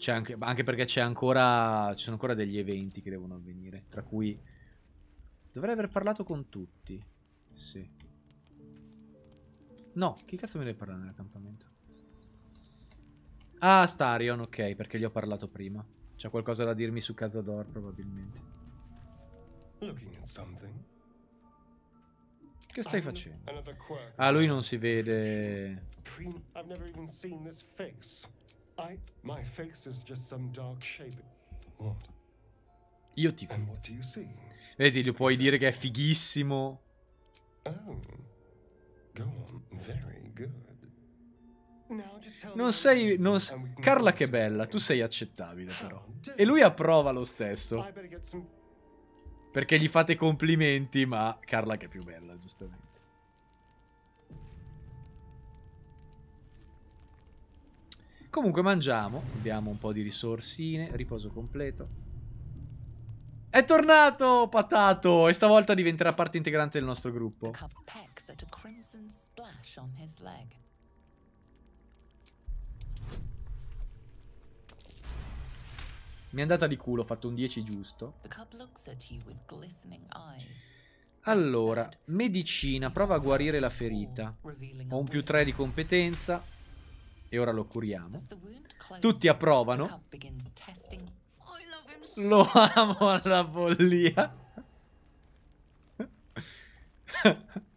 [SPEAKER 1] Anche, anche, perché c'è ancora, ci sono ancora degli eventi che devono avvenire, tra cui... Dovrei aver parlato con tutti. Sì. No, chi cazzo mi deve parlare nell'accampamento? Ah, Starion, ok, perché gli ho parlato prima. C'è qualcosa da dirmi su Cazador, probabilmente. Che stai facendo? Ah, lui non si vede. Io ti Vedi, gli puoi dire che è fighissimo. Oh. Go on. Very good. Non sei... Non... Carla che bella, tu sei accettabile però. Oh, e lui approva lo stesso. Perché gli fate complimenti, ma Carla che è più bella, giustamente. Comunque mangiamo, abbiamo un po' di risorsine, riposo completo. È tornato Patato e stavolta diventerà parte integrante del nostro gruppo. The cup pecks at a crimson splash on his leg. Mi è andata di culo, ho fatto un 10 giusto. Allora, medicina, prova a guarire la ferita. Ho un più 3 di competenza. E ora lo curiamo. Tutti approvano. Lo amo alla follia. [laughs]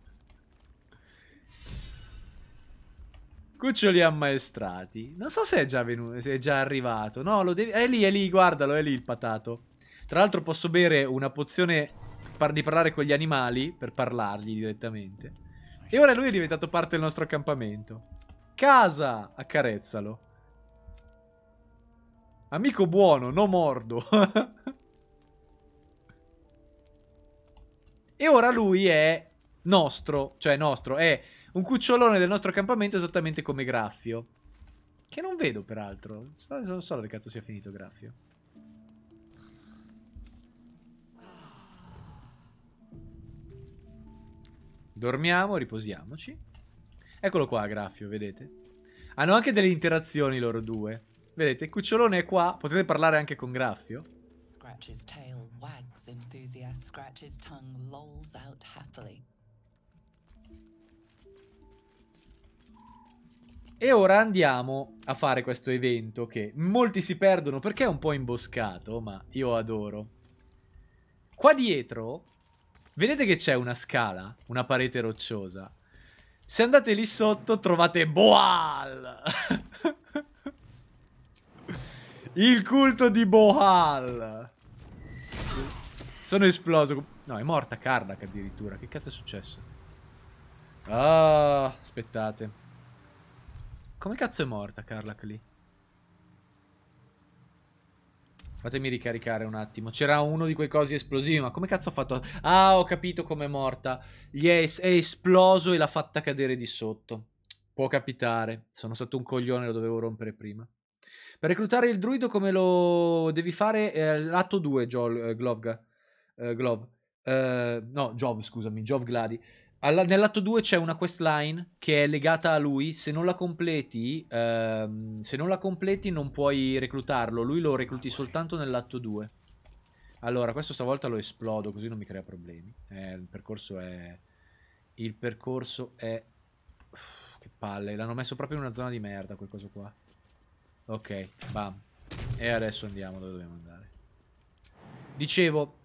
[SPEAKER 1] Cuccioli ammaestrati. Non so se è già, venuto, se è già arrivato. No, lo devi... È lì, è lì, guardalo, è lì il patato. Tra l'altro posso bere una pozione par di parlare con gli animali per parlargli direttamente. E ora lui è diventato parte del nostro accampamento. Casa! Accarezzalo. Amico buono, no mordo. [laughs] e ora lui è nostro, cioè nostro, è un cucciolone del nostro campamento esattamente come Graffio. Che non vedo, peraltro. Non so, so dove cazzo sia finito Graffio. Dormiamo, riposiamoci. Eccolo qua, Graffio, vedete? Hanno anche delle interazioni loro due. Vedete, Cucciolone è qua, potete parlare anche con Graffio. Scratch his tail wags enthusiast, his tongue lolls out happily. E ora andiamo a fare questo evento che molti si perdono perché è un po' imboscato, ma io adoro. Qua dietro, vedete che c'è una scala, una parete rocciosa. Se andate lì sotto trovate Boal! [laughs] Il culto di Boal! Sono esploso. No, è morta Karnak addirittura. Che cazzo è successo? Ah, aspettate. Come cazzo è morta Carlac lì? Fatemi ricaricare un attimo. C'era uno di quei cosi esplosivi, ma come cazzo ho fatto? Ah, ho capito com'è morta. Gli è, es è esploso e l'ha fatta cadere di sotto. Può capitare. Sono stato un coglione, lo dovevo rompere prima. Per reclutare il druido come lo devi fare? Eh, lato 2, Jol, eh, Glove. Eh, Glove. Eh, no, Job, scusami, Job Gladi. Alla, nell'atto 2 c'è una questline che è legata a lui. Se non la completi, ehm, se non la completi, non puoi reclutarlo. Lui lo recluti ah, soltanto nell'atto 2. Allora, questo stavolta lo esplodo così non mi crea problemi. Eh, il percorso è. Il percorso è. Uff, che palle, l'hanno messo proprio in una zona di merda quel coso qua. Ok, bam. E adesso andiamo dove dobbiamo andare. Dicevo,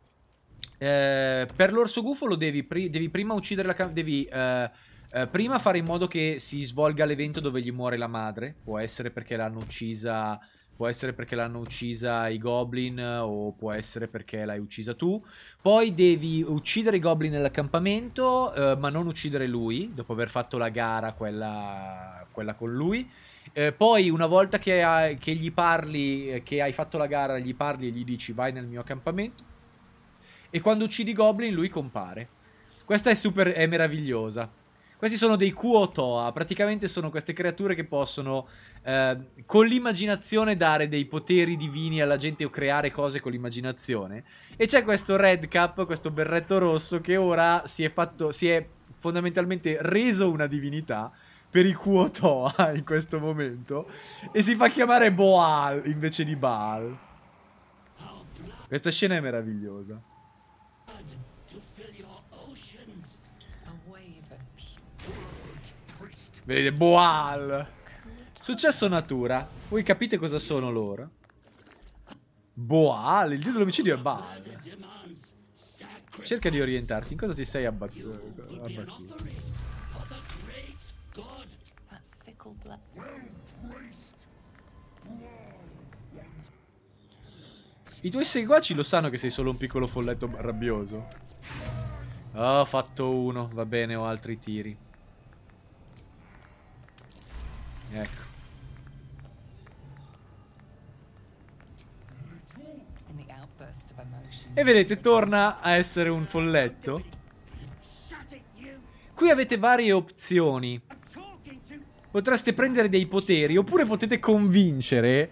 [SPEAKER 1] eh, per l'orso gufo lo devi, pri devi prima uccidere la devi eh, eh, prima fare in modo che si svolga l'evento dove gli muore la madre. Può essere perché l'hanno uccisa. Può essere perché l'hanno uccisa i goblin o può essere perché l'hai uccisa tu. Poi devi uccidere i goblin nell'accampamento, eh, ma non uccidere lui, dopo aver fatto la gara quella, quella con lui. Eh, poi, una volta che, ha, che gli parli, eh, che hai fatto la gara, gli parli e gli dici vai nel mio accampamento e quando uccidi Goblin lui compare. Questa è super, è meravigliosa. Questi sono dei Kuotoa, praticamente sono queste creature che possono eh, con l'immaginazione dare dei poteri divini alla gente o creare cose con l'immaginazione. E c'è questo Red Cap, questo berretto rosso, che ora si è, fatto, si è fondamentalmente reso una divinità per i Kuotoa [laughs] in questo momento e si fa chiamare Boal invece di Baal. Questa scena è meravigliosa flood to fill your oceans. A wave of Vedete, Boal. Successo natura. Voi capite cosa sono loro? Boal, il dio dell'omicidio è Baal. Cerca di orientarti, in cosa ti sei abbattuto? abbattuto. I tuoi seguaci lo sanno che sei solo un piccolo folletto rabbioso. Oh, ho fatto uno. Va bene, ho altri tiri. Ecco. E vedete, torna a essere un folletto. Qui avete varie opzioni. Potreste prendere dei poteri, oppure potete convincere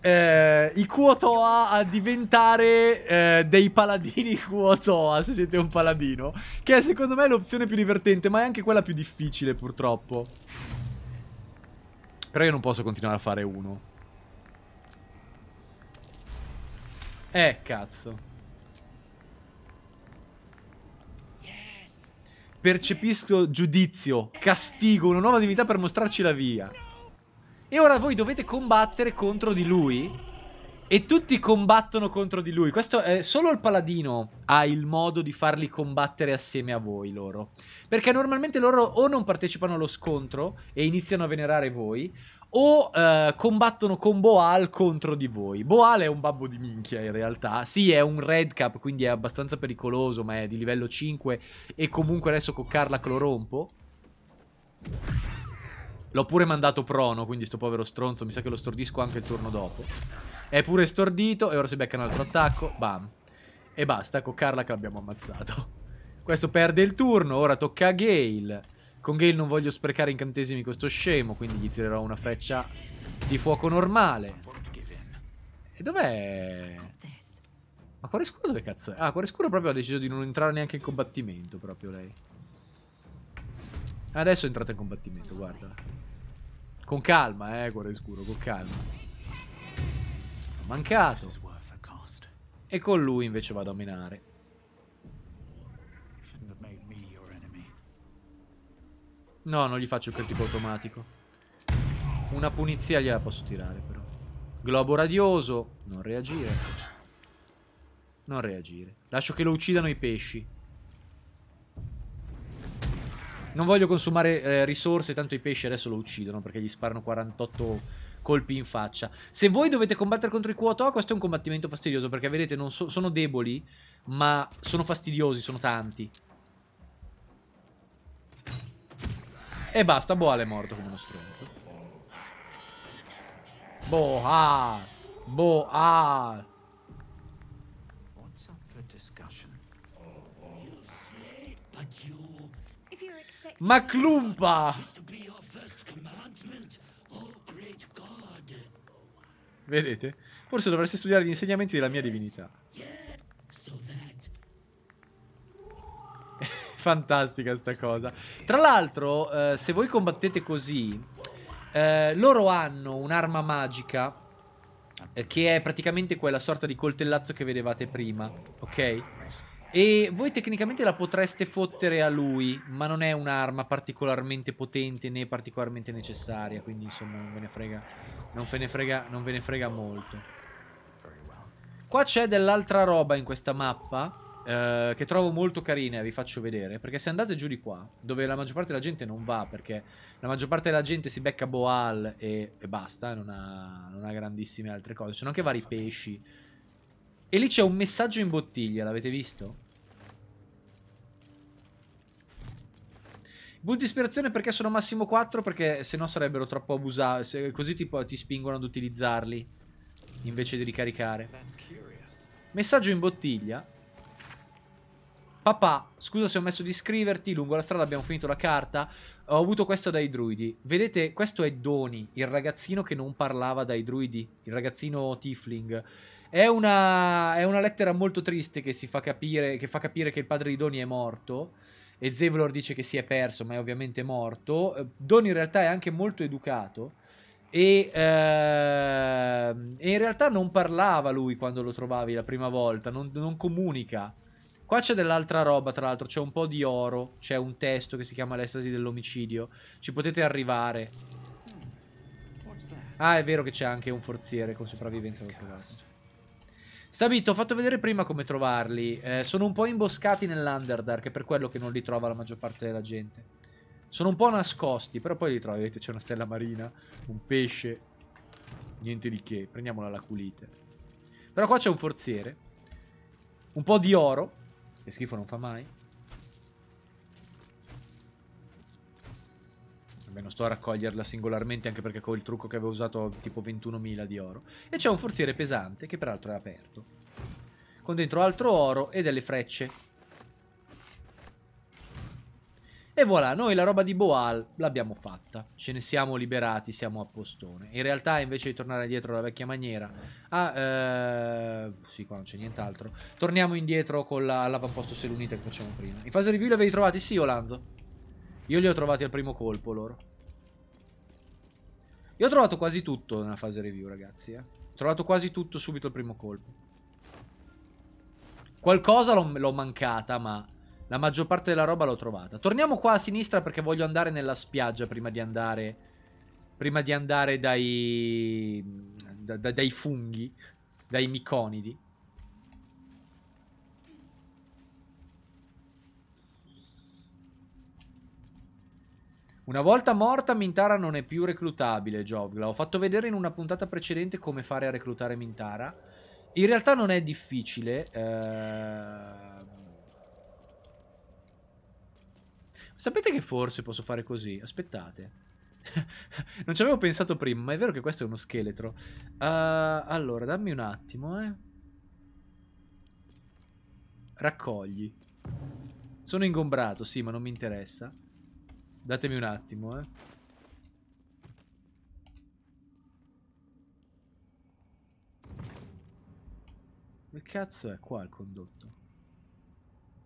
[SPEAKER 1] eh, i Kuotoa a diventare eh, dei paladini Kuotoa, se siete un paladino. Che è secondo me l'opzione più divertente, ma è anche quella più difficile purtroppo. Però io non posso continuare a fare uno. Eh, cazzo. Percepisco giudizio, castigo, una nuova divinità per mostrarci la via. E ora voi dovete combattere contro di lui e tutti combattono contro di lui. Questo è solo il paladino ha il modo di farli combattere assieme a voi loro. Perché normalmente loro o non partecipano allo scontro e iniziano a venerare voi, o eh, combattono con Boal contro di voi. Boal è un babbo di minchia in realtà. Sì, è un red cap, quindi è abbastanza pericoloso, ma è di livello 5 e comunque adesso coccarla che lo rompo. L'ho pure mandato prono, quindi sto povero stronzo, mi sa che lo stordisco anche il turno dopo. È pure stordito e ora si becca un altro attacco, bam. E basta, coccarla che l'abbiamo ammazzato. [laughs] Questo perde il turno, ora tocca a Gale. Con Gale non voglio sprecare incantesimi questo scemo, quindi gli tirerò una freccia di fuoco normale. E dov'è? Ma Cuore Scuro dove cazzo è? Ah, Cuore Scuro proprio ha deciso di non entrare neanche in combattimento proprio lei. Adesso è entrata in combattimento, guarda. Con calma, eh, cuore scuro, con calma. Ho mancato. E con lui invece vado a minare. No, non gli faccio il critico automatico. Una punizia gliela posso tirare, però. Globo radioso. Non reagire. Non reagire. Lascio che lo uccidano i pesci. Non voglio consumare eh, risorse, tanto i pesci adesso lo uccidono perché gli sparano 48 colpi in faccia. Se voi dovete combattere contro i Kuoto, questo è un combattimento fastidioso perché vedete, non so sono deboli, ma sono fastidiosi, sono tanti. E basta, Boale è morto come uno stronzo. Boa! Ah, Boa! Ah. Maclumpa! Vedete? Forse dovreste studiare gli insegnamenti della mia divinità. [laughs] Fantastica sta cosa. Tra l'altro, eh, se voi combattete così, eh, loro hanno un'arma magica eh, che è praticamente quella sorta di coltellazzo che vedevate prima, ok? E voi tecnicamente la potreste fottere a lui, ma non è un'arma particolarmente potente né particolarmente necessaria, quindi insomma non ve ne frega, non ve ne frega, non ve ne frega molto. Qua c'è dell'altra roba in questa mappa eh, che trovo molto carina, e vi faccio vedere, perché se andate giù di qua, dove la maggior parte della gente non va, perché la maggior parte della gente si becca Boal e, e basta, non ha, non ha grandissime altre cose, ci sono anche vari pesci e lì c'è un messaggio in bottiglia, l'avete visto? di ispirazione perché sono massimo 4 perché se no sarebbero troppo abusati. Così tipo ti spingono ad utilizzarli invece di ricaricare. Messaggio in bottiglia. Papà, scusa se ho messo di scriverti, lungo la strada abbiamo finito la carta. Ho avuto questa dai druidi. Vedete, questo è Doni, il ragazzino che non parlava dai druidi, il ragazzino tiefling. È una, è una lettera molto triste che, fa capire che, fa capire che il padre di Doni è morto e Zevlor dice che si è perso, ma è ovviamente morto. Eh, Doni in realtà è anche molto educato. E, eh, e, in realtà non parlava lui quando lo trovavi la prima volta, non, non comunica. Qua c'è dell'altra roba, tra l'altro, c'è un po' di oro, c'è un testo che si chiama L'estasi dell'omicidio. Ci potete arrivare. Ah, è vero che c'è anche un forziere con sopravvivenza da trovare. Stabito, ho fatto vedere prima come trovarli. Eh, sono un po' imboscati nell'Underdark, è per quello che non li trova la maggior parte della gente. Sono un po' nascosti, però poi li trovo. Vedete, c'è una stella marina, un pesce. Niente di che, prendiamola la culite. Però qua c'è un forziere. Un po' di oro, che schifo non fa mai. Beh, non sto a raccoglierla singolarmente anche perché con il trucco che avevo usato ho tipo 21.000 di oro. E c'è un forziere pesante che peraltro è aperto. Con dentro altro oro e delle frecce. E voilà, noi la roba di Boal l'abbiamo fatta. Ce ne siamo liberati, siamo a postone. In realtà, invece di tornare indietro alla vecchia maniera... Ah, eh, sì, qua non c'è nient'altro. Torniamo indietro con l'avamposto la, selunita che facciamo prima. In fase review li avevi trovati? Sì, Olanzo. Io li ho trovati al primo colpo, loro. Io ho trovato quasi tutto nella fase review, ragazzi. Eh. Ho trovato quasi tutto subito al primo colpo. Qualcosa l'ho mancata, ma la maggior parte della roba l'ho trovata. Torniamo qua a sinistra perché voglio andare nella spiaggia prima di andare... Prima di andare dai... Da, da, dai funghi, dai miconidi. Una volta morta Mintara non è più reclutabile, Jovgla. Ho fatto vedere in una puntata precedente come fare a reclutare Mintara. In realtà non è difficile. Eh... Sapete che forse posso fare così? Aspettate. [laughs] non ci avevo pensato prima, ma è vero che questo è uno scheletro. Uh, allora, dammi un attimo, eh. Raccogli. Sono ingombrato, sì, ma non mi interessa. Datemi un attimo, eh. Che cazzo è qua il condotto?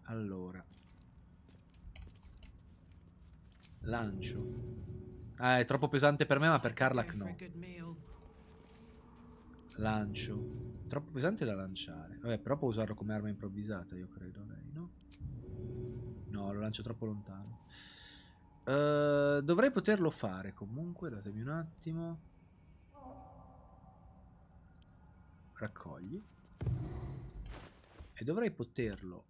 [SPEAKER 1] Allora. Lancio. Ah, è troppo pesante per me, ma per Karlak no. Lancio. Troppo pesante da lanciare. Vabbè, però può usarlo come arma improvvisata, io credo, lei, no? No, lo lancio troppo lontano. Uh, dovrei poterlo fare comunque, datemi un attimo. Raccogli. E dovrei poterlo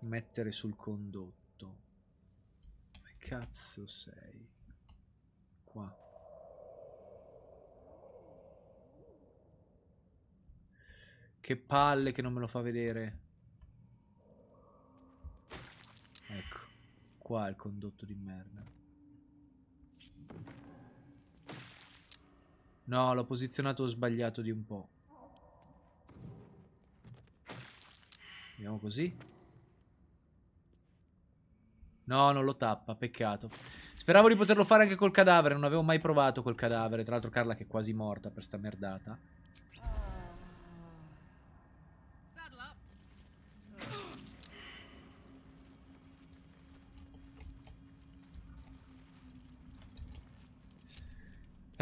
[SPEAKER 1] mettere sul condotto. Che cazzo sei? Qua. Che palle che non me lo fa vedere. qua il condotto di merda. No, l'ho posizionato sbagliato di un po'. Vediamo così. No, non lo tappa, peccato. Speravo di poterlo fare anche col cadavere, non avevo mai provato col cadavere. Tra l'altro Carla che è quasi morta per sta merdata.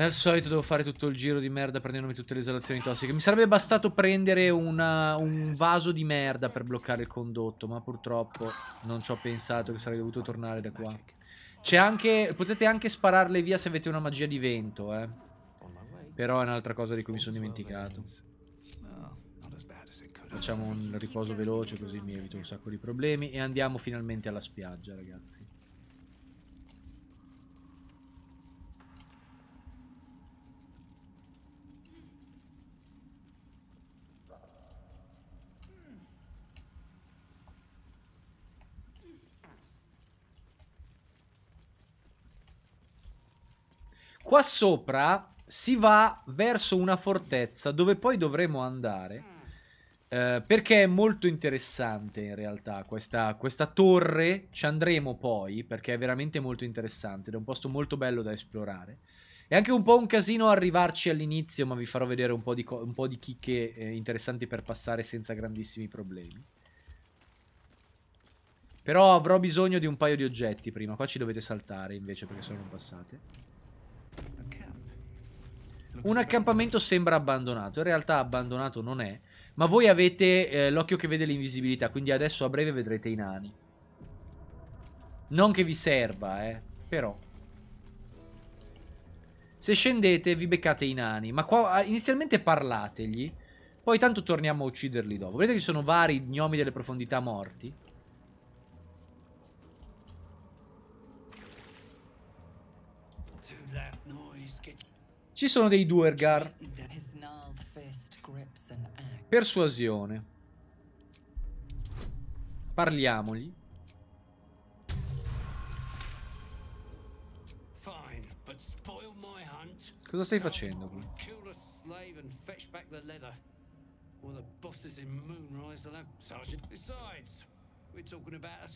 [SPEAKER 1] E al solito devo fare tutto il giro di merda prendendomi tutte le esalazioni tossiche. Mi sarebbe bastato prendere una, un vaso di merda per bloccare il condotto, ma purtroppo non ci ho pensato che sarei dovuto tornare da qua. C'è anche... potete anche spararle via se avete una magia di vento, eh. Però è un'altra cosa di cui mi sono dimenticato. Facciamo un riposo veloce così mi evito un sacco di problemi e andiamo finalmente alla spiaggia, ragazzi. Qua sopra si va verso una fortezza dove poi dovremo andare. Eh, perché è molto interessante in realtà questa, questa torre, ci andremo poi perché è veramente molto interessante ed è un posto molto bello da esplorare. È anche un po' un casino arrivarci all'inizio, ma vi farò vedere un po' di, un po di chicche eh, interessanti per passare senza grandissimi problemi. Però avrò bisogno di un paio di oggetti prima. Qua ci dovete saltare invece perché sono non passate. Un accampamento sembra abbandonato, in realtà abbandonato non è, ma voi avete eh, l'occhio che vede l'invisibilità, quindi adesso a breve vedrete i nani. Non che vi serva, eh, però. Se scendete vi beccate i nani, ma qua inizialmente parlategli, poi tanto torniamo a ucciderli dopo. Vedete che ci sono vari gnomi delle profondità morti? Ci sono dei Duergar. Persuasione. Parliamogli. Cosa stai facendo qui? Or the bosses in Moonrise will have Sergeant. Besides, we're talking about a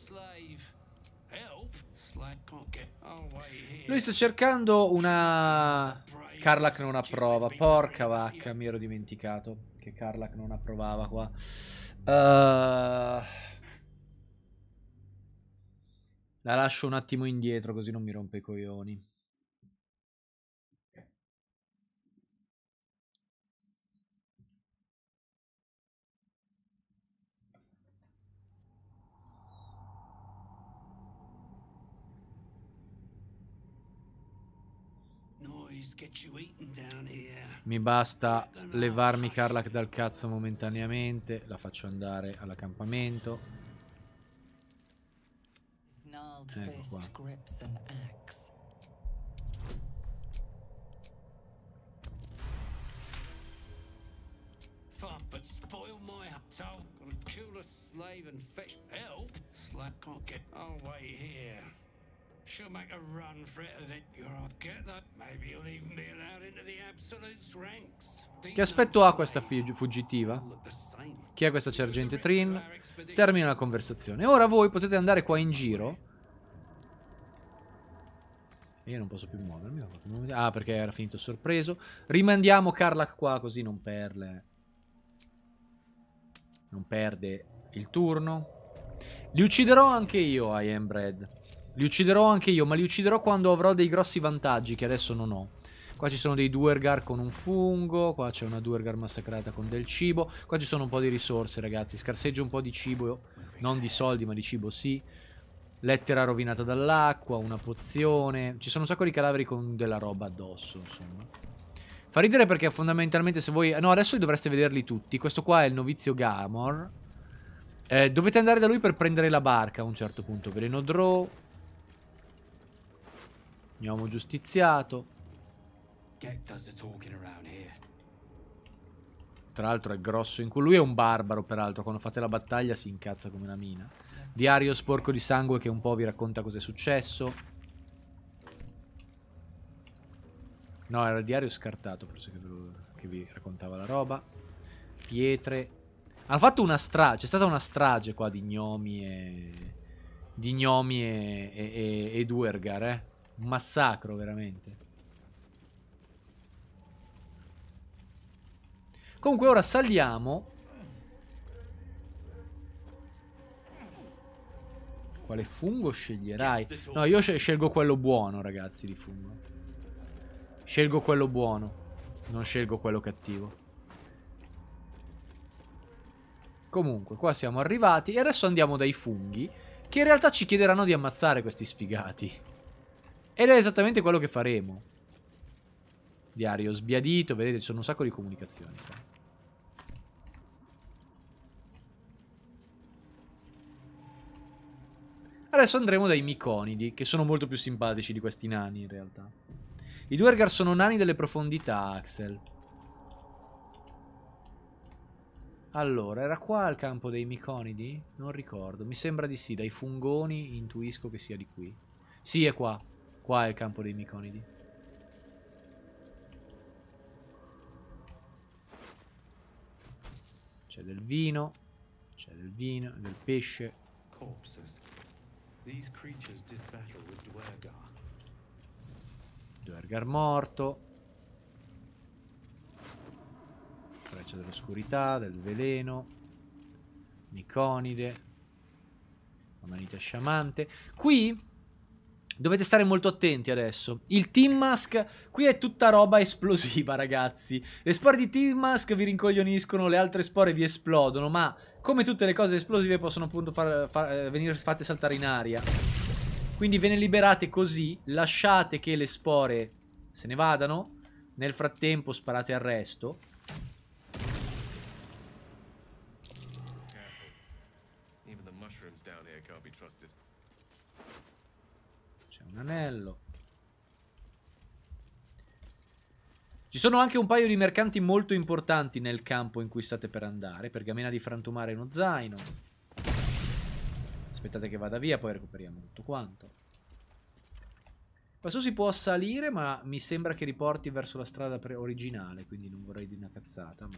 [SPEAKER 1] lui sta cercando una... Carlac non approva. Porca vacca, mi ero dimenticato che Carlac non approvava qua. Uh... La lascio un attimo indietro così non mi rompe i coglioni. Mi basta levarmi Karlak dal cazzo momentaneamente. La faccio andare all'accampamento. Ecco qua. but spoil my told. Kill a slave and fetch help. Slave can't get our way here. She'll make a run for it and then you'll get that. Maybe you'll even be allowed into the absolute's ranks. Che aspetto ha questa fuggitiva? Chi è questa sergente Trin? Termina la conversazione. Ora voi potete andare qua in giro. Io non posso più muovermi. Ah, perché era finito sorpreso. Rimandiamo Karlak qua così non perde. Non perde il turno. Li ucciderò anche io, I am Bread. Li ucciderò anche io, ma li ucciderò quando avrò dei grossi vantaggi che adesso non ho. Qua ci sono dei Duergar con un fungo, qua c'è una Duergar massacrata con del cibo. Qua ci sono un po' di risorse, ragazzi. Scarseggio un po' di cibo, non di soldi, ma di cibo sì. Lettera rovinata dall'acqua, una pozione. Ci sono un sacco di cadaveri con della roba addosso, insomma. Fa ridere perché fondamentalmente se voi... No, adesso dovreste vederli tutti. Questo qua è il novizio Gamor. Eh, dovete andare da lui per prendere la barca a un certo punto. Veleno Draw, mi uomo giustiziato. Tra l'altro è grosso in cui lui è un barbaro, peraltro, quando fate la battaglia si incazza come una mina. Diario sporco di sangue che un po' vi racconta cos'è successo. No, era il diario scartato, forse che, lo, che vi raccontava la roba. Pietre. Hanno fatto una strage, c'è stata una strage qua di gnomi e... Di gnomi e, e, e, e Duergar, eh. Un massacro, veramente. Comunque ora saliamo. Quale fungo sceglierai? No, io scelgo quello buono, ragazzi, di fungo. Scelgo quello buono. Non scelgo quello cattivo. Comunque, qua siamo arrivati e adesso andiamo dai funghi, che in realtà ci chiederanno di ammazzare questi sfigati. Ed è esattamente quello che faremo. Diario sbiadito, vedete, ci sono un sacco di comunicazioni qua. Adesso andremo dai miconidi, che sono molto più simpatici di questi nani in realtà. I Duergar sono nani delle profondità, Axel. Allora, era qua il campo dei miconidi? Non ricordo, mi sembra di sì, dai fungoni intuisco che sia di qui. Sì, è qua. Qua è il campo dei miconidi. C'è del vino, c'è del vino, del pesce. Corpses. These creatures did battle with Dwergar. Dwergar morto. Freccia dell'oscurità, del veleno. Miconide. La manita sciamante. Qui Dovete stare molto attenti adesso. Il Team Mask, qui è tutta roba esplosiva, [laughs] ragazzi. Le spore di Team Mask vi rincoglioniscono, le altre spore vi esplodono, ma come tutte le cose esplosive possono appunto far, far, eh, venire fatte saltare in aria. Quindi ve ne liberate così, lasciate che le spore se ne vadano, nel frattempo sparate al resto un anello. Ci sono anche un paio di mercanti molto importanti nel campo in cui state per andare. Pergamena di frantumare uno zaino. Aspettate che vada via, poi recuperiamo tutto quanto. Qua su si può salire, ma mi sembra che riporti verso la strada originale, quindi non vorrei di una cazzata, ma...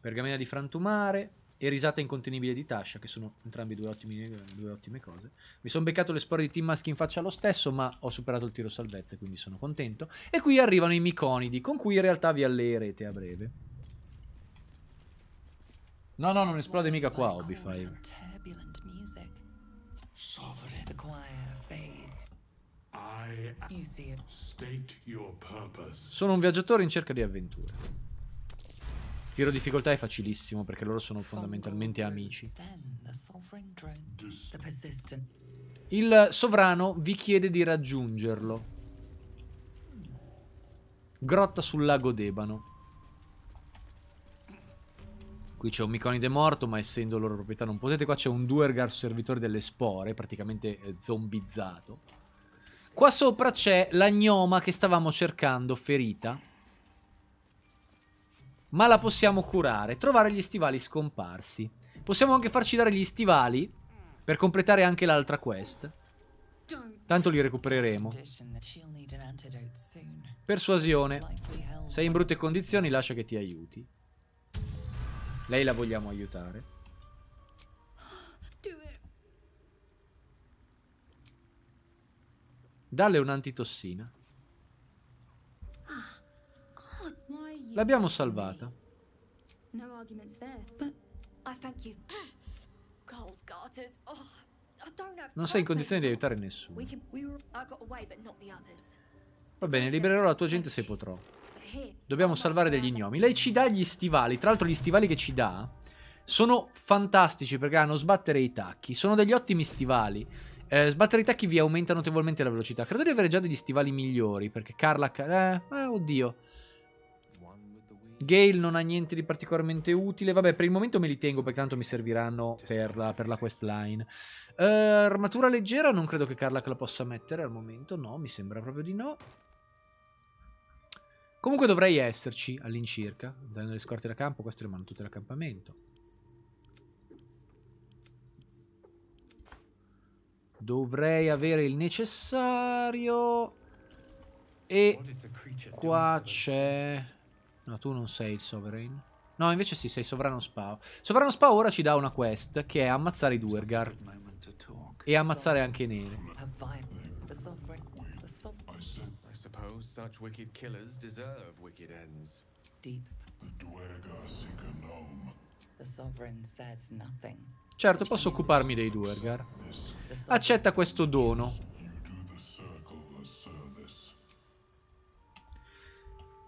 [SPEAKER 1] Pergamena di frantumare e risata incontenibile di Tasha, che sono entrambi due, ottimi, due ottime cose. Mi sono beccato le spore di team Mask in faccia lo stesso, ma ho superato il tiro salvezza, quindi sono contento. E qui arrivano i miconidi, con cui in realtà vi alleerete a breve. No, no, non esplode mica qua, Obify. 5 Sono un viaggiatore in cerca di avventure. Tiro difficoltà è facilissimo perché loro sono fondamentalmente amici. Il sovrano vi chiede di raggiungerlo. Grotta sul lago d'Ebano. Qui c'è un Miconide morto, ma essendo loro proprietà non potete. Qua c'è un Duergar servitore delle spore, praticamente eh, zombizzato. Qua sopra c'è la gnoma che stavamo cercando, ferita ma la possiamo curare. Trovare gli stivali scomparsi. Possiamo anche farci dare gli stivali per completare anche l'altra quest. Tanto li recupereremo. Persuasione. Sei in brutte condizioni, lascia che ti aiuti. Lei la vogliamo aiutare. Dalle un'antitossina. L'abbiamo salvata. No arguments there, but I thank you. Cole's garters. Oh, I don't
[SPEAKER 2] have Non sei in condizione di aiutare nessuno.
[SPEAKER 1] Va bene, libererò la tua gente se potrò. Dobbiamo salvare degli ignomi. Lei ci dà gli stivali. Tra l'altro gli stivali che ci dà sono fantastici perché hanno sbattere i tacchi. Sono degli ottimi stivali. Eh, sbattere i tacchi vi aumenta notevolmente la velocità. Credo di avere già degli stivali migliori perché Carla... Eh, eh oddio. Gale non ha niente di particolarmente utile. Vabbè, per il momento me li tengo perché tanto mi serviranno per la, per la questline. Uh, eh, armatura leggera non credo che Carlac la possa mettere al momento. No, mi sembra proprio di no. Comunque dovrei esserci all'incirca. Dando le scorte da campo, queste rimangono tutte l'accampamento. Dovrei avere il necessario. E qua c'è... No, tu non sei il Sovereign. No, invece sì, sei Sovrano Spa. Sovrano Spa ora ci dà una quest, che è ammazzare i Duergar. E ammazzare anche i Nere. I Certo, posso occuparmi dei Duergar. Accetta questo dono.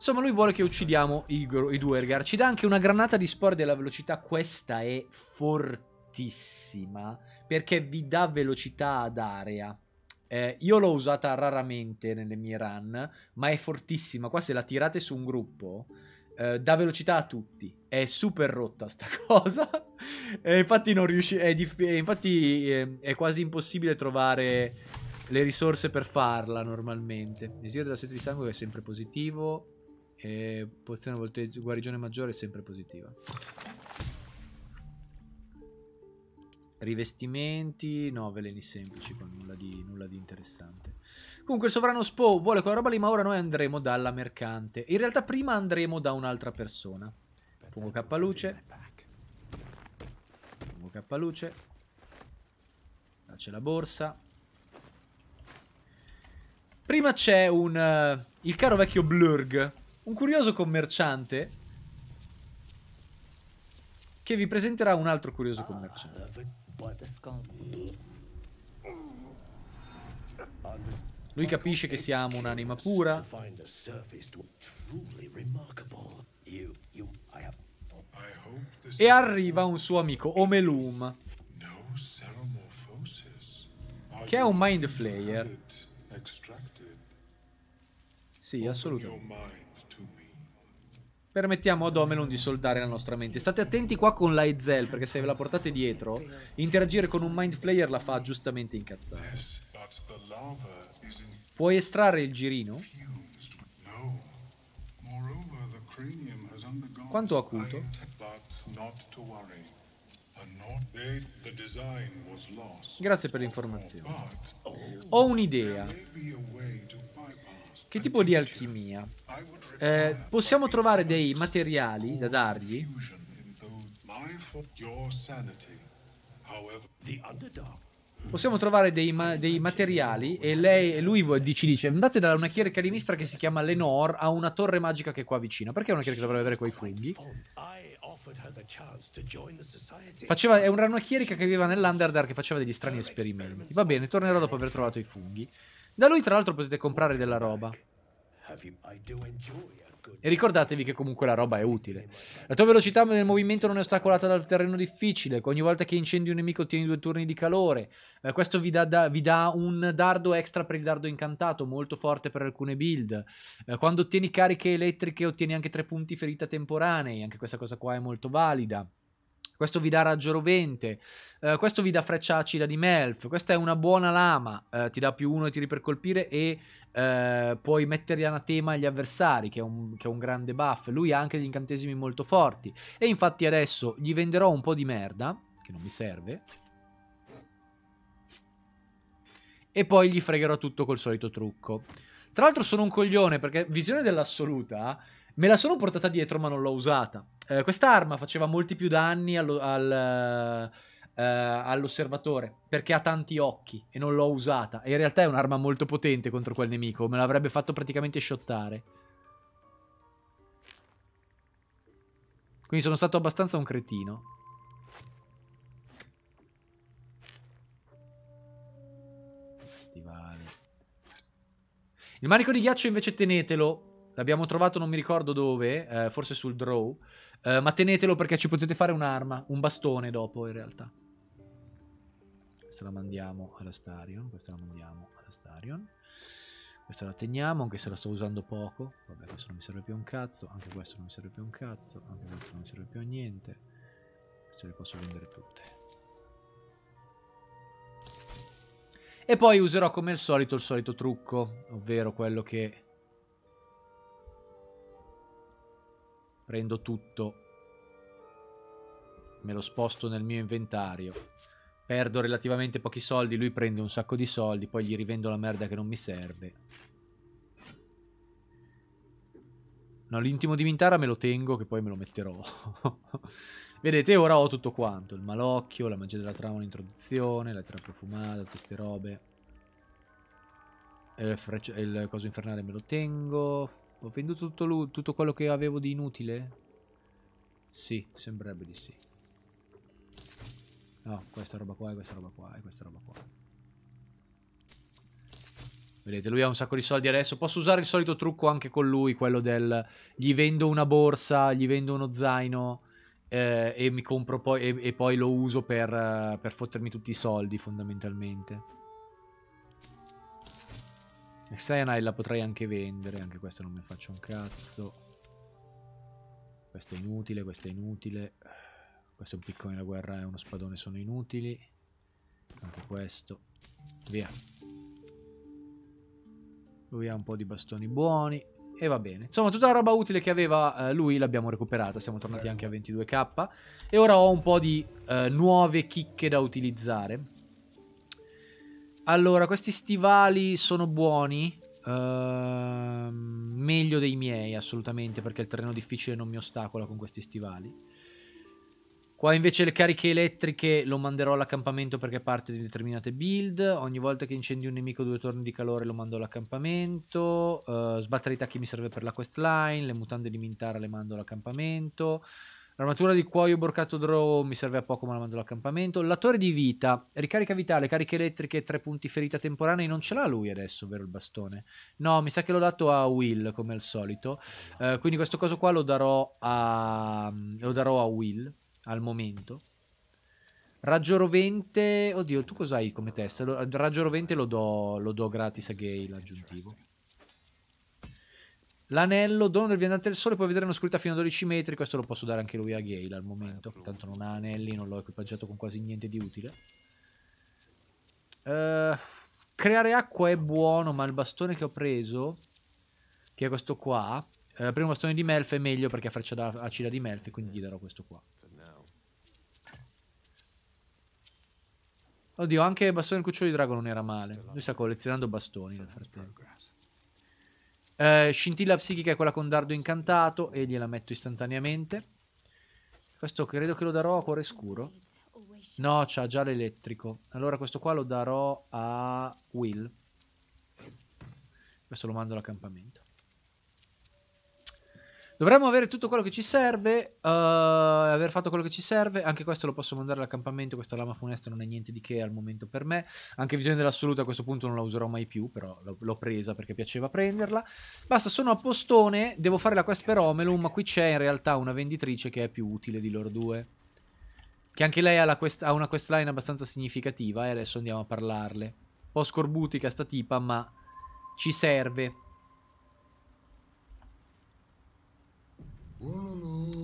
[SPEAKER 1] Insomma, lui vuole che uccidiamo i, i due Ergar. Ci dà anche una granata di spore della velocità. Questa è fortissima. Perché vi dà velocità ad area. Eh, io l'ho usata raramente nelle mie run. Ma è fortissima. Qua se la tirate su un gruppo. Eh, dà velocità a tutti. È super rotta sta [laughs] cosa. e infatti non riusci... È, eh, infatti, eh, è quasi impossibile trovare le risorse per farla normalmente. Desiderio dell'assetto di sangue è sempre positivo. E pozione volteggio, guarigione maggiore è sempre positiva. Rivestimenti, no, veleni semplici, poi nulla di, nulla di interessante. Comunque il sovrano Spo vuole quella roba lì, ma ora noi andremo dalla mercante. In realtà prima andremo da un'altra persona. Pongo K luce. Pongo K luce. Là c'è la borsa. Prima c'è un... Uh, il caro vecchio Blurg, un curioso commerciante che vi presenterà un altro curioso commerciante. Lui capisce che siamo un'anima pura. E arriva un suo amico, Omelum, che è un mind flayer. Sì, assolutamente. Permettiamo ad Omelon di soldare la nostra mente. State attenti qua con la Ezel, perché se ve la portate dietro, interagire con un Mind Flayer la fa giustamente incazzare. Puoi estrarre il girino? Quanto acuto? Grazie per l'informazione. Ho un'idea. Che tipo di alchimia? Eh, possiamo trovare dei materiali da dargli? Possiamo trovare dei, ma dei materiali e, lei, lui ci dice andate da una chierica di Mistra che si chiama Lenore a una torre magica che è qua vicino. Perché è una chierica che dovrebbe avere quei funghi? Faceva, è una, una chierica che viveva nell'Underdark che faceva degli strani esperimenti. Va bene, tornerò dopo aver trovato i funghi. Da lui tra l'altro potete comprare della roba. E ricordatevi che comunque la roba è utile. La tua velocità nel movimento non è ostacolata dal terreno difficile. Ogni volta che incendi un nemico ottieni due turni di calore. Eh, questo vi dà, da, vi dà, un dardo extra per il dardo incantato, molto forte per alcune build. Eh, quando ottieni cariche elettriche ottieni anche tre punti ferita temporanei. Anche questa cosa qua è molto valida questo vi dà raggio rovente, eh, questo vi dà freccia acida di Melf, questa è una buona lama, eh, ti dà più uno ai tiri per colpire e eh, puoi mettere anatema agli avversari, che è, un, che è, un, grande buff. Lui ha anche degli incantesimi molto forti. E infatti adesso gli venderò un po' di merda, che non mi serve. E poi gli fregherò tutto col solito trucco. Tra l'altro sono un coglione perché visione dell'assoluta Me la sono portata dietro, ma non l'ho usata. Eh, questa faceva molti più danni allo, al, eh, all'osservatore perché ha tanti occhi e non l'ho usata. E in realtà è un'arma molto potente contro quel nemico. Me l'avrebbe fatto praticamente shottare. Quindi sono stato abbastanza un cretino. Stivali. Il manico di ghiaccio invece tenetelo L'abbiamo trovato non mi ricordo dove, eh, forse sul draw. Eh, ma tenetelo perché ci potete fare un'arma, un bastone dopo in realtà. Questa la mandiamo alla Starion, questa la mandiamo alla Starion. Questa la teniamo, anche se la sto usando poco. Vabbè, questo non mi serve più un cazzo, anche questo non mi serve più un cazzo, anche questo non mi serve più a niente. Queste le posso vendere tutte. E poi userò come al solito il solito trucco, ovvero quello che prendo tutto, me lo sposto nel mio inventario, perdo relativamente pochi soldi, lui prende un sacco di soldi, poi gli rivendo la merda che non mi serve. No, l'intimo di Mintara me lo tengo che poi me lo metterò. [laughs] Vedete, ora ho tutto quanto. Il malocchio, la magia della trama, l'introduzione, la trama profumata, tutte ste robe. Il, il coso infernale me lo tengo. Ho venduto tutto, tutto quello che avevo di inutile? Sì, sembrerebbe di sì. No, questa roba qua questa roba qua questa roba qua. Vedete, lui ha un sacco di soldi adesso. Posso usare il solito trucco anche con lui, quello del gli vendo una borsa, gli vendo uno zaino eh, e mi compro poi e, e poi lo uso per, eh, per fottermi tutti i soldi fondamentalmente. E Cyanide la potrei anche vendere, anche questa non mi faccio un cazzo. Questa è inutile, questo è inutile. Questo è un piccone da guerra e eh, uno spadone sono inutili. Anche questo. Via. Lui ha un po' di bastoni buoni. E va bene. Insomma, tutta la roba utile che aveva eh, lui l'abbiamo recuperata. Siamo tornati anche a 22k. E ora ho un po' di eh, nuove chicche da utilizzare. Allora, questi stivali sono buoni. Uh, meglio dei miei assolutamente perché il terreno difficile non mi ostacola con questi stivali qua invece le cariche elettriche lo manderò all'accampamento perché parte di determinate build ogni volta che incendi un nemico due torni di calore lo mando all'accampamento uh, eh, sbattere i tacchi mi serve per la questline le mutande di Mintara le mando all'accampamento L'armatura di cuoio borcato draw mi serve a poco ma la mando all'accampamento. La torre di vita, ricarica vitale, cariche elettriche, tre punti ferita temporanei, non ce l'ha lui adesso, vero il bastone? No, mi sa che l'ho dato a Will come al solito. Eh, quindi questo coso qua lo darò a, lo darò a Will al momento. Raggio rovente, oddio, tu cos'hai come testa? Raggio rovente lo do, lo do gratis a Gale aggiuntivo. L'anello, dono del viandante del sole, puoi vedere un'oscurità fino a 12 metri. Questo lo posso dare anche lui a Gale al momento. Tanto non ha anelli, non l'ho equipaggiato con quasi niente di utile. Uh, creare acqua è buono, ma il bastone che ho preso, che è questo qua, eh, uh, primo bastone di Melf è meglio perché ha freccia da, acida di Melf, quindi gli darò questo qua. Oddio, anche bastone del cucciolo di drago non era male. Lui sta collezionando bastoni nel frattempo. Eh, scintilla psichica è quella con dardo incantato e gliela metto istantaneamente. Questo credo che lo darò a cuore scuro. No, c'ha già l'elettrico. Allora questo qua lo darò a Will. Questo lo mando all'accampamento. Dovremmo avere tutto quello che ci serve, uh, aver fatto quello che ci serve, anche questo lo posso mandare all'accampamento, questa lama funesta non è niente di che al momento per me, anche visione dell'assoluto a questo punto non la userò mai più, però l'ho presa perché piaceva prenderla. Basta, sono a postone, devo fare la quest per Omelum, ma qui c'è in realtà una venditrice che è più utile di loro due, che anche lei ha, quest ha una questline abbastanza significativa e eh, adesso andiamo a parlarle. Un po' scorbutica sta tipa, ma ci serve.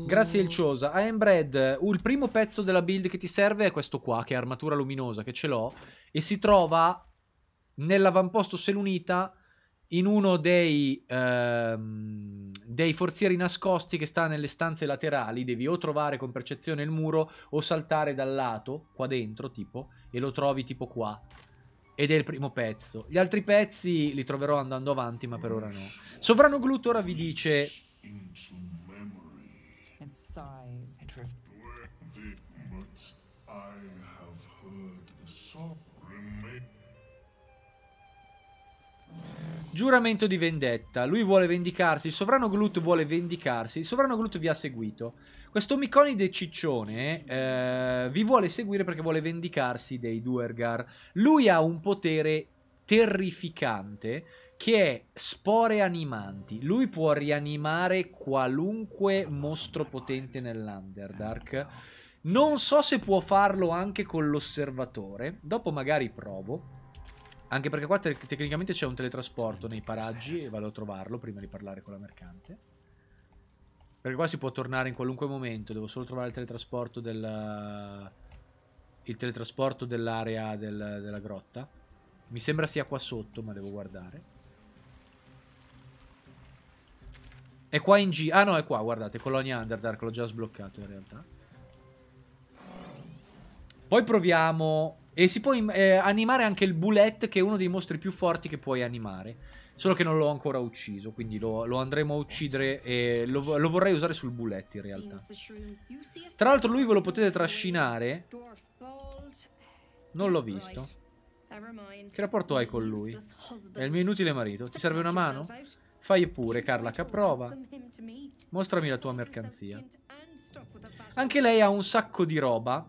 [SPEAKER 1] Grazie il Elciosa. A Embred, uh, il primo pezzo della build che ti serve è questo qua, che è armatura luminosa, che ce l'ho, e si trova nell'avamposto Selunita in uno dei, ehm, dei, forzieri nascosti che sta nelle stanze laterali, devi o trovare con percezione il muro o saltare dal lato, qua dentro tipo, e lo trovi tipo qua. Ed è il primo pezzo. Gli altri pezzi li troverò andando avanti, ma per ora no. Sovrano Glut ora vi dice sighs. And rev- much I have heard the sovereign Giuramento di vendetta. Lui vuole vendicarsi. Il sovrano Glut vuole vendicarsi. Il sovrano Glut vi ha seguito. Questo miconide ciccione eh, vi vuole seguire perché vuole vendicarsi dei Duergar. Lui ha un potere terrificante che è spore animanti. Lui può rianimare qualunque mostro potente nell'Underdark. Eh, non so se può farlo anche con l'osservatore. Dopo magari provo. Anche perché qua te tecnicamente c'è un teletrasporto nei paraggi e vado a trovarlo prima di parlare con la mercante. Perché qua si può tornare in qualunque momento, devo solo trovare il teletrasporto del il teletrasporto dell'area del, della grotta. Mi sembra sia qua sotto, ma devo guardare. È qua in G. Ah no, è qua, guardate, Colonia Underdark, l'ho già sbloccato in realtà. Poi proviamo... E si può eh, animare anche il Bullet, che è uno dei mostri più forti che puoi animare. Solo che non l'ho ancora ucciso, quindi lo, lo, andremo a uccidere e lo, lo vorrei usare sul Bullet in realtà. Tra l'altro lui ve lo potete trascinare. Non l'ho visto. Che rapporto hai con lui? È il mio inutile marito. Ti serve una mano? Fai pure, Carla che approva. Mostrami la tua mercanzia. Anche lei ha un sacco di roba.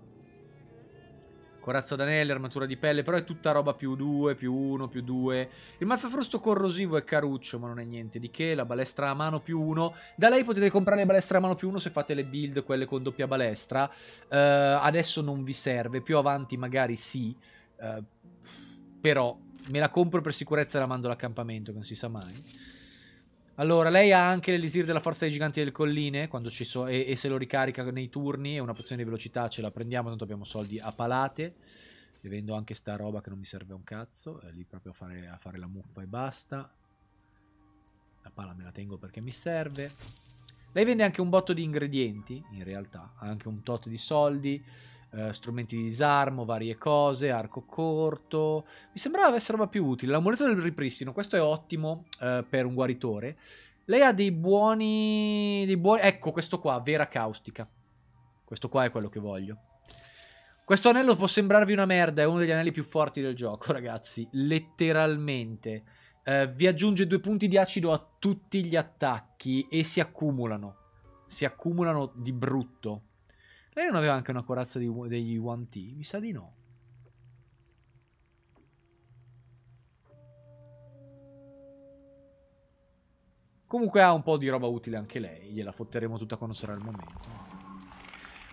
[SPEAKER 1] Corazza d'anelli, armatura di pelle, però è tutta roba più 2, più 1, più 2. Il mazzafrusto corrosivo è caruccio, ma non è niente di che. La balestra a mano più 1. Da lei potete comprare le balestre a mano più 1 se fate le build, quelle con doppia balestra. Uh, adesso non vi serve, più avanti magari sì. Uh, però me la compro per sicurezza e la mando all'accampamento, che non si sa mai. Allora, lei ha anche l'elisir della forza dei giganti delle colline quando so e, e, se lo ricarica nei turni è una pozione di velocità, ce la prendiamo, tanto abbiamo soldi a palate. E vendo anche sta roba che non mi serve un cazzo, è lì proprio a fare, a fare la muffa e basta. La pala me la tengo perché mi serve. Lei vende anche un botto di ingredienti, in realtà, anche un tot di soldi eh, strumenti di disarmo, varie cose, arco corto. Mi sembrava avesse roba più utile. L'amuleto del ripristino, questo è ottimo eh, per un guaritore. Lei ha dei buoni, dei buoni... Ecco, questo qua, vera caustica. Questo qua è quello che voglio. Questo anello può sembrarvi una merda, è uno degli anelli più forti del gioco, [laughs] ragazzi. Letteralmente. Eh, vi aggiunge due punti di acido a tutti gli attacchi e si accumulano. Si accumulano di brutto. Lei non aveva anche una corazza di, degli 1T? Mi sa di no. Comunque ha un po' di roba utile anche lei, gliela fotteremo tutta quando sarà il momento.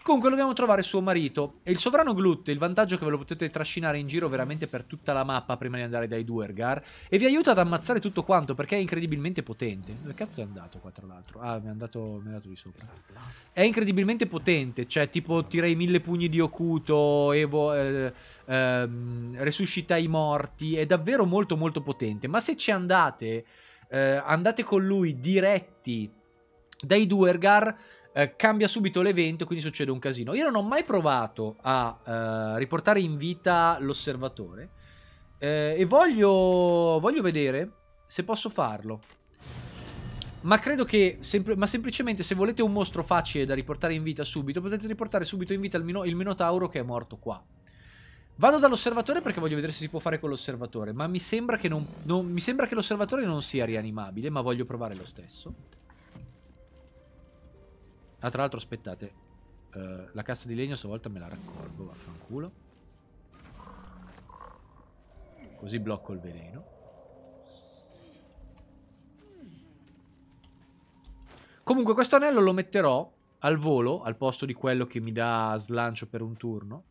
[SPEAKER 1] Comunque dobbiamo trovare suo marito. E il sovrano Glut, il vantaggio è che ve lo potete trascinare in giro veramente per tutta la mappa prima di andare dai Duergar. E vi aiuta ad ammazzare tutto quanto perché è incredibilmente potente. Dove cazzo è andato qua tra l'altro? Ah, mi è andato, mi è andato di sopra. È incredibilmente potente, cioè tipo tirai mille pugni di Okuto, Evo... Eh, ehm, resuscita i morti, è davvero molto molto potente, ma se ci andate, eh, andate con lui diretti dai Duergar, eh, cambia subito l'evento quindi succede un casino. Io non ho mai provato a eh, riportare in vita l'osservatore eh, e voglio, voglio vedere se posso farlo. Ma credo che, sempl ma semplicemente se volete un mostro facile da riportare in vita subito, potete riportare subito in vita il, Mino il Minotauro che è morto qua. Vado dall'osservatore perché voglio vedere se si può fare con l'osservatore, ma mi sembra che, non, non, mi sembra che l'osservatore non sia rianimabile, ma voglio provare lo stesso. Ah, tra l'altro, aspettate. Uh, la cassa di legno stavolta me la raccolgo, vaffanculo. Così blocco il veleno. Comunque questo anello lo metterò al volo, al posto di quello che mi dà slancio per un turno.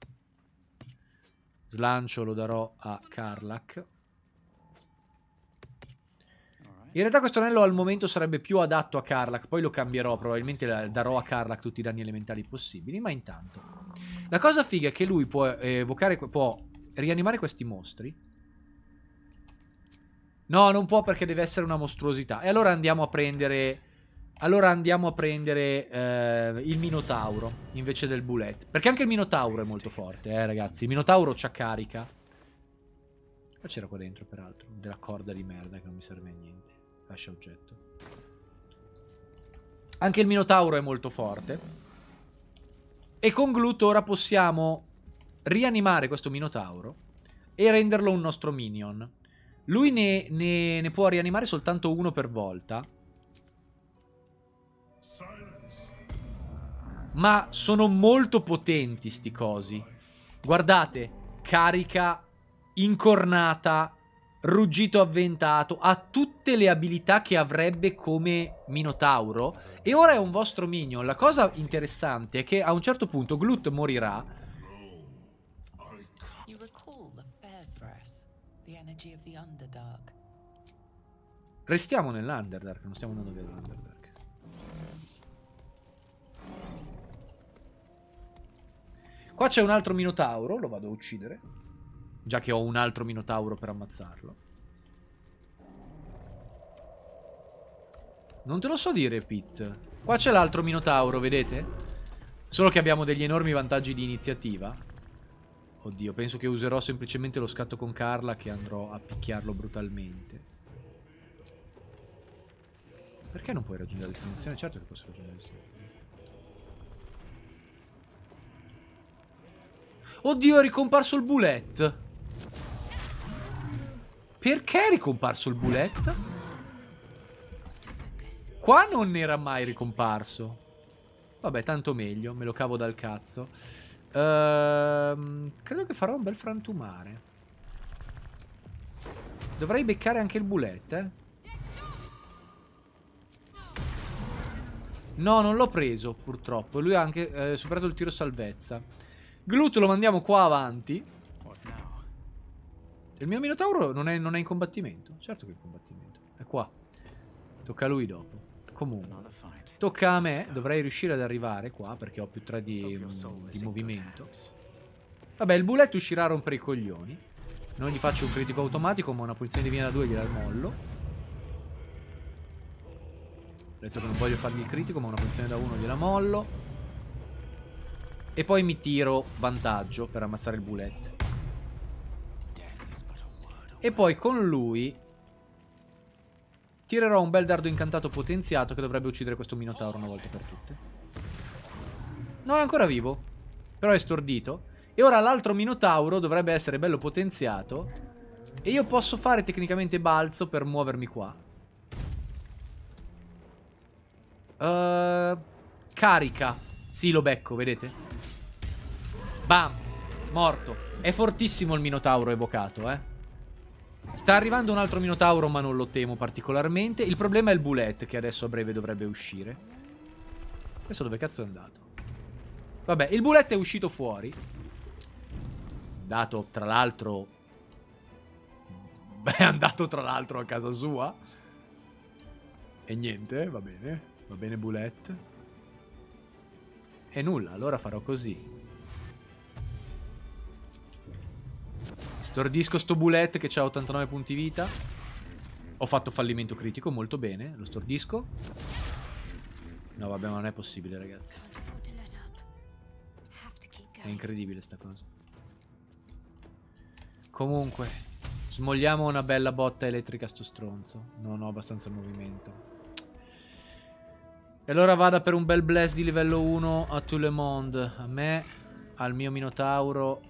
[SPEAKER 1] Slancio lo darò a Karlak. In realtà questo anello al momento sarebbe più adatto a Karlak, poi lo cambierò, probabilmente darò a Karlak tutti i danni elementali possibili, ma intanto. La cosa figa è che lui può evocare, può rianimare questi mostri. No, non può perché deve essere una mostruosità. E allora andiamo a prendere... Allora andiamo a prendere eh, il Minotauro invece del Bullet. Perché anche il Minotauro è molto forte, eh ragazzi. Il Minotauro c'ha carica. Ma c'era qua dentro, peraltro, della corda di merda che non mi serve a niente. Lascia oggetto. Anche il Minotauro è molto forte. E con Glut ora possiamo rianimare questo Minotauro e renderlo un nostro minion. Lui ne, ne, ne può rianimare soltanto uno per volta. Ma sono molto potenti sti cosi. Guardate, carica incornata ruggito avventato, ha tutte le abilità che avrebbe come Minotauro e ora è un vostro minion. La cosa interessante è che a un certo punto Glut morirà. Restiamo nell'Underdark, non stiamo andando via dall'Underdark. Qua c'è un altro Minotauro, lo vado a uccidere. Già che ho un altro minotauro per ammazzarlo. Non te lo so dire, Pit. Qua c'è l'altro minotauro, vedete? Solo che abbiamo degli enormi vantaggi di iniziativa. Oddio, penso che userò semplicemente lo scatto con Carla che andrò a picchiarlo brutalmente. Perché non puoi raggiungere l'estinzione? Certo che posso raggiungere l'estinzione. Oddio, è ricomparso il bullet! Perché è ricomparso il bullet? Qua non era mai ricomparso. Vabbè, tanto meglio, me lo cavo dal cazzo. Ehm, credo che farò un bel frantumare. Dovrei beccare anche il bullet, eh. No, non l'ho preso, purtroppo. Lui ha anche eh, superato il tiro salvezza. Glut lo mandiamo qua avanti. Il mio Minotauro non è, non è in combattimento. Certo che è in combattimento. È qua. Tocca a lui dopo. Comunque, tocca a me. Dovrei riuscire ad arrivare qua perché ho più 3 di, mm, di movimento. Vabbè, il bullet uscirà a rompere i coglioni. Non gli faccio un critico automatico, ma una punizione divina da 2 gliela mollo. Ho detto che non voglio fargli il critico, ma una punizione da 1 gliela mollo. E poi mi tiro vantaggio per ammazzare il bullet. E poi con lui tirerò un bel dardo incantato potenziato che dovrebbe uccidere questo minotauro una volta per tutte. No, è ancora vivo. Però è stordito. E ora l'altro minotauro dovrebbe essere bello potenziato. E io posso fare tecnicamente balzo per muovermi qua. Uh, carica. Sì, lo becco, vedete? Bam. Morto. È fortissimo il minotauro evocato, eh. Sta arrivando un altro Minotauro, ma non lo temo particolarmente. Il problema è il Bullet, che adesso a breve dovrebbe uscire. Adesso dove cazzo è andato? Vabbè, il Bullet è uscito fuori. Dato, tra l'altro... Beh, [laughs] è andato, tra l'altro, a casa sua. E niente, va bene. Va bene, Bullet. E nulla, allora farò così. Stordisco sto bullet che ha 89 punti vita. Ho fatto fallimento critico, molto bene. Lo stordisco. No, vabbè, ma non è possibile, ragazzi. È incredibile sta cosa. Comunque, smogliamo una bella botta elettrica a sto stronzo. Non ho abbastanza movimento. E allora vada per un bel blast di livello 1 a tout le monde. A me, al mio Minotauro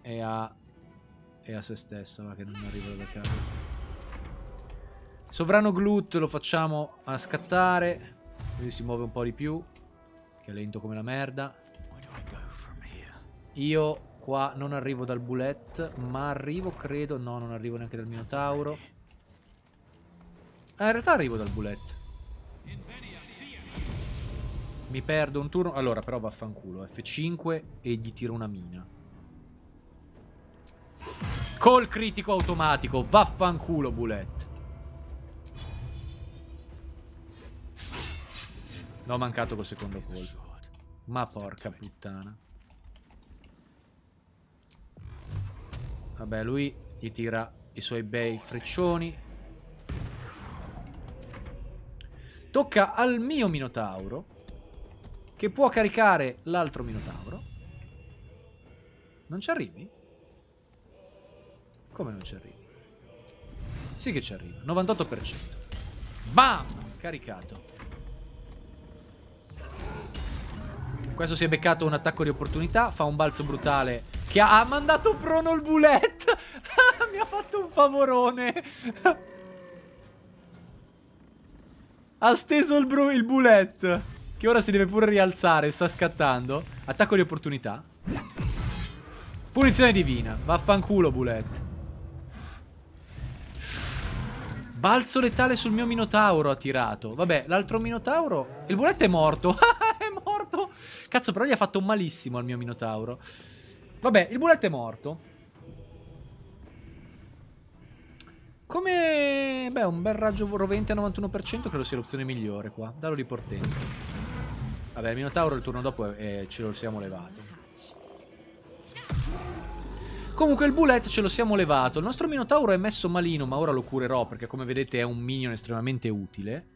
[SPEAKER 1] e a e a se stessa, ma che non arrivo da casa. Sovrano Glut lo facciamo a scattare, così si muove un po' di più, che è lento come la merda. Io qua non arrivo dal bullet, ma arrivo, credo, no, non arrivo neanche dal Minotauro. Ah, in realtà arrivo dal bullet. Mi perdo un turno. Allora, però vaffanculo. F5 e gli tiro una mina. Col critico automatico, vaffanculo Bullet. L'ho mancato col secondo colpo. Ma porca puttana. Vabbè, lui gli tira i suoi bei freccioni. Tocca al mio Minotauro. Che può caricare l'altro Minotauro. Non ci arrivi? Come non ci arrivo? Sì che ci arrivo, 98%. Bam! Caricato. Questo si è beccato un attacco di opportunità, fa un balzo brutale che ha, mandato prono il bullet. [laughs] Mi ha fatto un favorone. ha steso il, il bullet. Che ora si deve pure rialzare, sta scattando. Attacco di opportunità. Punizione divina. Vaffanculo bullet. Balzo letale sul mio Minotauro ha tirato. Vabbè, l'altro Minotauro... Il bulletto è morto. [laughs] è morto. Cazzo, però gli ha fatto malissimo al mio Minotauro. Vabbè, il bulletto è morto. Come... Beh, un bel raggio rovente al 91% credo sia l'opzione migliore qua. Dallo di portente. Vabbè, il Minotauro il turno dopo eh, ce lo siamo levato. Comunque il bullet ce lo siamo levato. Il nostro minotauro è messo malino, ma ora lo curerò perché come vedete è un minion estremamente utile.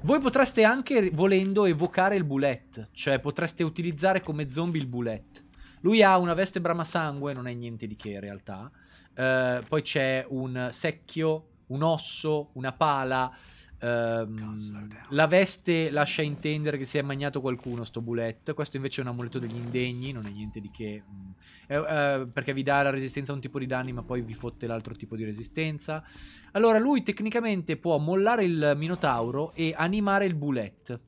[SPEAKER 1] Voi potreste anche, volendo, evocare il bullet. Cioè potreste utilizzare come zombie il bullet. Lui ha una veste bramasangue, non è niente di che in realtà. Uh, poi c'è un secchio, un osso, una pala Ehm, la veste lascia intendere che si è magnato qualcuno sto bullet. Questo invece è un amuleto degli indegni, non è niente di che. Eh, eh, perché vi dà la resistenza a un tipo di danni, ma poi vi fotte l'altro tipo di resistenza. Allora, lui tecnicamente può mollare il Minotauro e animare il bullet.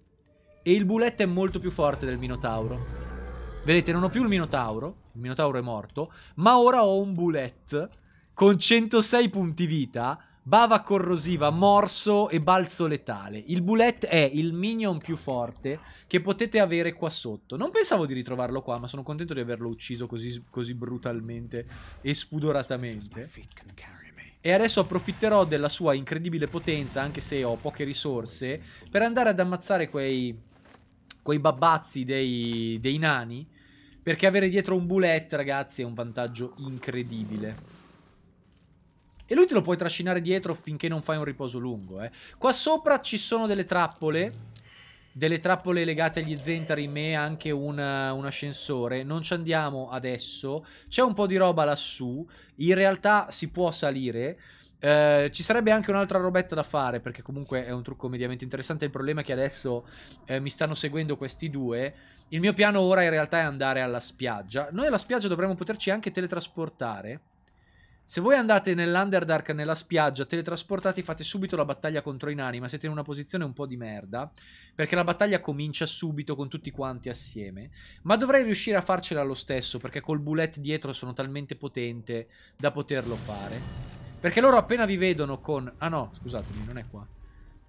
[SPEAKER 1] E il bullet è molto più forte del Minotauro. Vedete, non ho più il Minotauro, il Minotauro è morto, ma ora ho un bullet con 106 punti vita Bava corrosiva, morso e balzo letale. Il bullet è il minion più forte che potete avere qua sotto. Non pensavo di ritrovarlo qua, ma sono contento di averlo ucciso così, così brutalmente e spudoratamente. E adesso approfitterò della sua incredibile potenza, anche se ho poche risorse, per andare ad ammazzare quei, quei babbazzi dei, dei nani. Perché avere dietro un bullet, ragazzi, è un vantaggio incredibile. E lui te lo puoi trascinare dietro finché non fai un riposo lungo, eh. Qua sopra ci sono delle trappole delle trappole legate agli zentari, me anche una, un, ascensore. Non ci andiamo adesso. C'è un po' di roba lassù. In realtà si può salire. Eh, ci sarebbe anche un'altra robetta da fare perché comunque è un trucco mediamente interessante. Il problema è che adesso eh, mi stanno seguendo questi due. Il mio piano ora in realtà è andare alla spiaggia. Noi alla spiaggia dovremmo poterci anche teletrasportare. Se voi andate nell'Underdark, nella spiaggia, teletrasportati, fate subito la battaglia contro i nani, ma siete in una posizione un po' di merda, perché la battaglia comincia subito con tutti quanti assieme, ma dovrei riuscire a farcela lo stesso, perché col bullet dietro sono talmente potente da poterlo fare. Perché loro appena vi vedono con... Ah no, scusatemi, non è qua.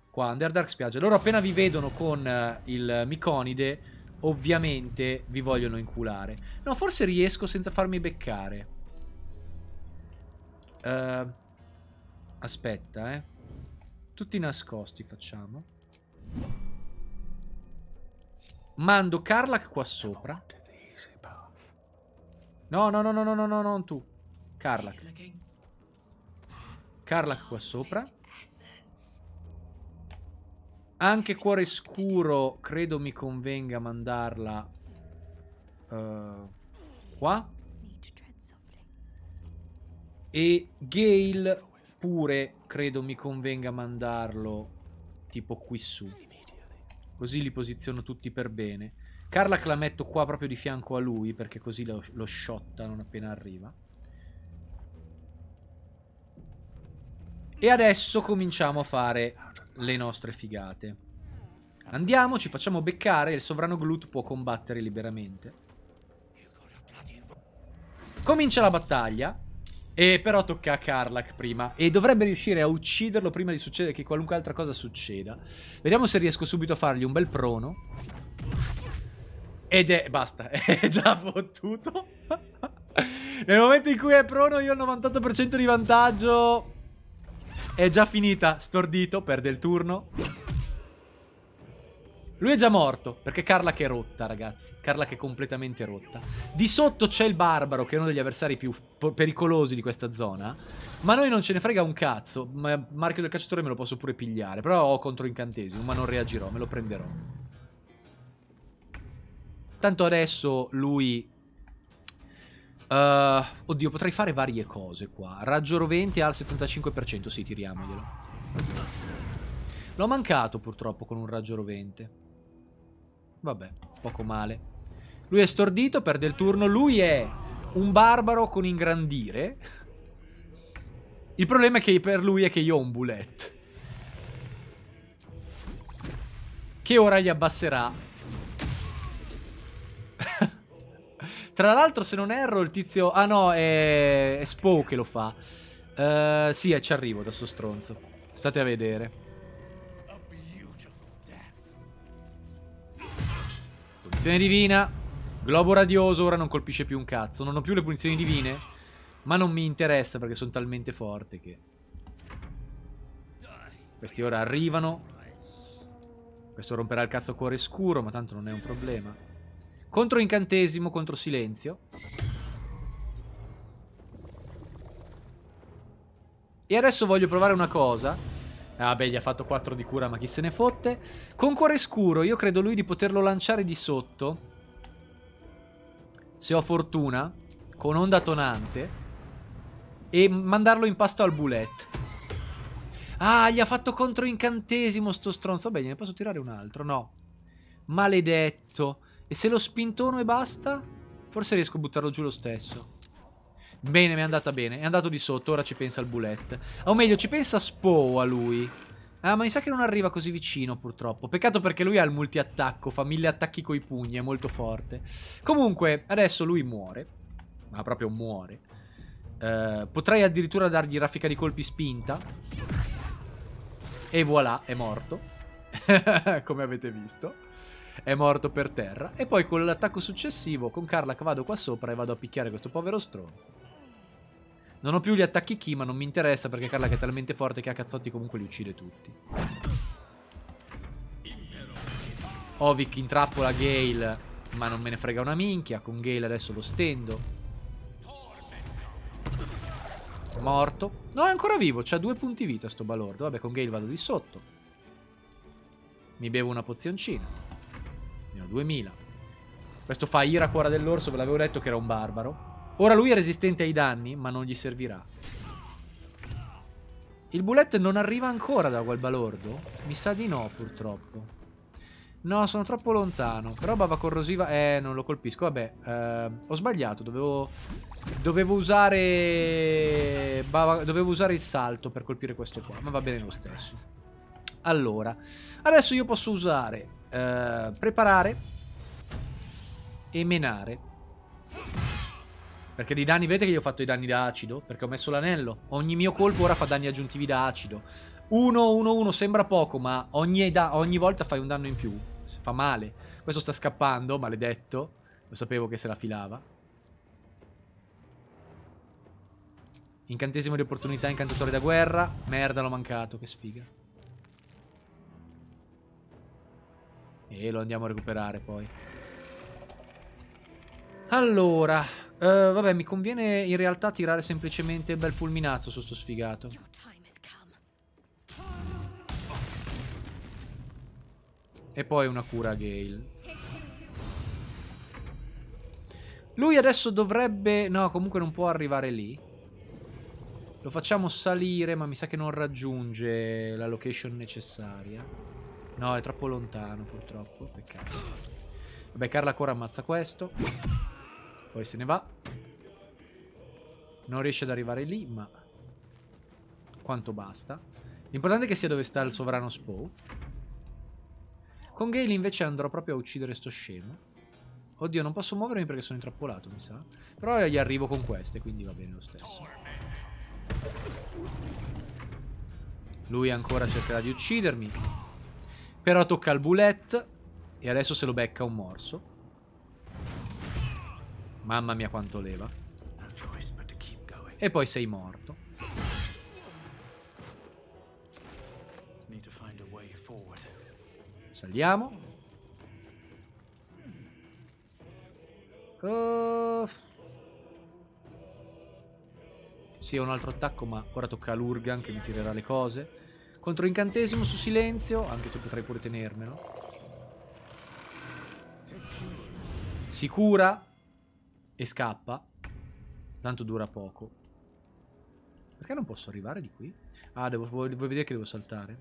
[SPEAKER 1] Qua, Underdark spiaggia. Loro appena vi vedono con uh, il Miconide, ovviamente vi vogliono inculare. No, forse riesco senza farmi beccare. Uh, aspetta, eh. Tutti nascosti facciamo. Mando Karlak qua sopra. No, no, no, no, no, no, no, non tu. Karlak. Karlak qua sopra. Anche Cuore Scuro credo mi convenga mandarla uh, qua. E Gale pure credo mi convenga mandarlo tipo qui su. Così li posiziono tutti per bene. Karlak la metto qua proprio di fianco a lui perché così lo, lo sciotta non appena arriva. E adesso cominciamo a fare le nostre figate. Andiamo, ci facciamo beccare e il sovrano Glut può combattere liberamente. Comincia la battaglia. E però tocca a Karlak prima. E dovrebbe riuscire a ucciderlo prima di succedere che qualunque altra cosa succeda. Vediamo se riesco subito a fargli un bel prono. Ed è... basta, [laughs] è già fottuto. [laughs] Nel momento in cui è prono io ho il 98% di vantaggio. È già finita, stordito, perde il turno. Lui è già morto, perché Carla che è rotta, ragazzi. Carla che è completamente rotta. Di sotto c'è il Barbaro, che è uno degli avversari più pericolosi di questa zona. Ma noi non ce ne frega un cazzo. Ma marchio del cacciatore me lo posso pure pigliare. Però ho contro incantesimo, ma non reagirò, me lo prenderò. Tanto adesso lui... Uh, oddio, potrei fare varie cose qua. Raggio rovente al 75%, sì, tiriamoglielo. L'ho mancato purtroppo con un raggio rovente. Vabbè, poco male. Lui è stordito, perde il turno. Lui è un barbaro con ingrandire. Il problema è che per lui è che io ho un bullet. Che ora gli abbasserà. [laughs] Tra l'altro, se non erro, il tizio... Ah no, è, è Spoke che lo fa. Uh, sì, eh, ci arrivo da sto stronzo. State a vedere. Punizione divina. Globo radioso ora non colpisce più un cazzo. Non ho più le punizioni divine. Ma non mi interessa perché sono talmente forte che... Questi ora arrivano. Questo romperà il cazzo a cuore scuro, ma tanto non è un problema. Contro incantesimo, contro silenzio. E adesso voglio provare una cosa Vabbè, ah gli ha fatto 4 di cura, ma chi se ne fotte. Con cuore scuro, io credo lui di poterlo lanciare di sotto. Se ho fortuna. Con onda tonante. E mandarlo in pasto al bullet. Ah, gli ha fatto contro incantesimo sto stronzo. Vabbè, gliene posso tirare un altro, no. Maledetto. E se lo spintono e basta? Forse riesco a buttarlo giù lo stesso. Bene, mi è andata bene. È andato di sotto, ora ci pensa il bullet. O meglio, ci pensa Spow a lui. Ah, ma mi sa che non arriva così vicino, purtroppo. Peccato perché lui ha il multiattacco, fa mille attacchi coi pugni, è molto forte. Comunque, adesso lui muore. Ma proprio muore. Eh, potrei addirittura dargli raffica di colpi spinta. E voilà, è morto. [laughs] Come avete visto. È morto per terra. E poi con l'attacco successivo, con Karlak vado qua sopra e vado a picchiare questo povero stronzo. Non ho più gli attacchi chi, ma non mi interessa perché Carla che è talmente forte che a cazzotti comunque li uccide tutti. Ovic oh, intrappola Gale, ma non me ne frega una minchia. Con Gale adesso lo stendo. Morto. No, è ancora vivo, c'ha due punti vita sto balordo. Vabbè, con Gale vado di sotto. Mi bevo una pozioncina. Ne ho 2000. Questo fa Ira cuore dell'Orso, ve l'avevo detto che era un barbaro. Ora lui è resistente ai danni, ma non gli servirà. Il bullet non arriva ancora da quel balordo? Mi sa di no, purtroppo. No, sono troppo lontano. Però bava corrosiva... Eh, non lo colpisco. Vabbè, eh, ho sbagliato. Dovevo... Dovevo usare... Bava... Dovevo usare il salto per colpire questo qua. Ma va bene lo stesso. Allora. Adesso io posso usare... Eh, preparare. E menare. Perché di danni, vedete che io ho fatto i danni da acido? Perché ho messo l'anello. Ogni mio colpo ora fa danni aggiuntivi da acido. 1, 1, 1, sembra poco, ma ogni, ogni volta fai un danno in più. Fa male. Questo sta scappando, maledetto. Lo sapevo che se la filava. Incantesimo di opportunità, incantatore da guerra. Merda, l'ho mancato, che sfiga. E lo andiamo a recuperare poi. Allora, Uh, vabbè, mi conviene in realtà tirare semplicemente un bel fulminazzo su sto sfigato. E poi una cura a Gale. Lui adesso dovrebbe... No, comunque non può arrivare lì. Lo facciamo salire, ma mi sa che non raggiunge la location necessaria. No, è troppo lontano, purtroppo. Peccato. Vabbè, Carla ancora ammazza questo. Poi se ne va. Non riesce ad arrivare lì, ma... Quanto basta. L'importante è che sia dove sta il sovrano Spow. Con Gale invece andrò proprio a uccidere sto scemo. Oddio, non posso muovermi perché sono intrappolato, mi sa. Però gli arrivo con queste, quindi va bene lo stesso. Lui ancora cercherà di uccidermi. Però tocca al bullet. E adesso se lo becca un morso. Mamma mia quanto leva. E poi sei morto. Saliamo. Uh... Sì, ho un altro attacco, ma ora tocca a Lurgan che mi tirerà le cose. Contro incantesimo su silenzio, anche se potrei pure tenermelo. Sicura. E scappa. Tanto dura poco. Perché non posso arrivare di qui? Ah, devo, vuoi, vedere che devo saltare?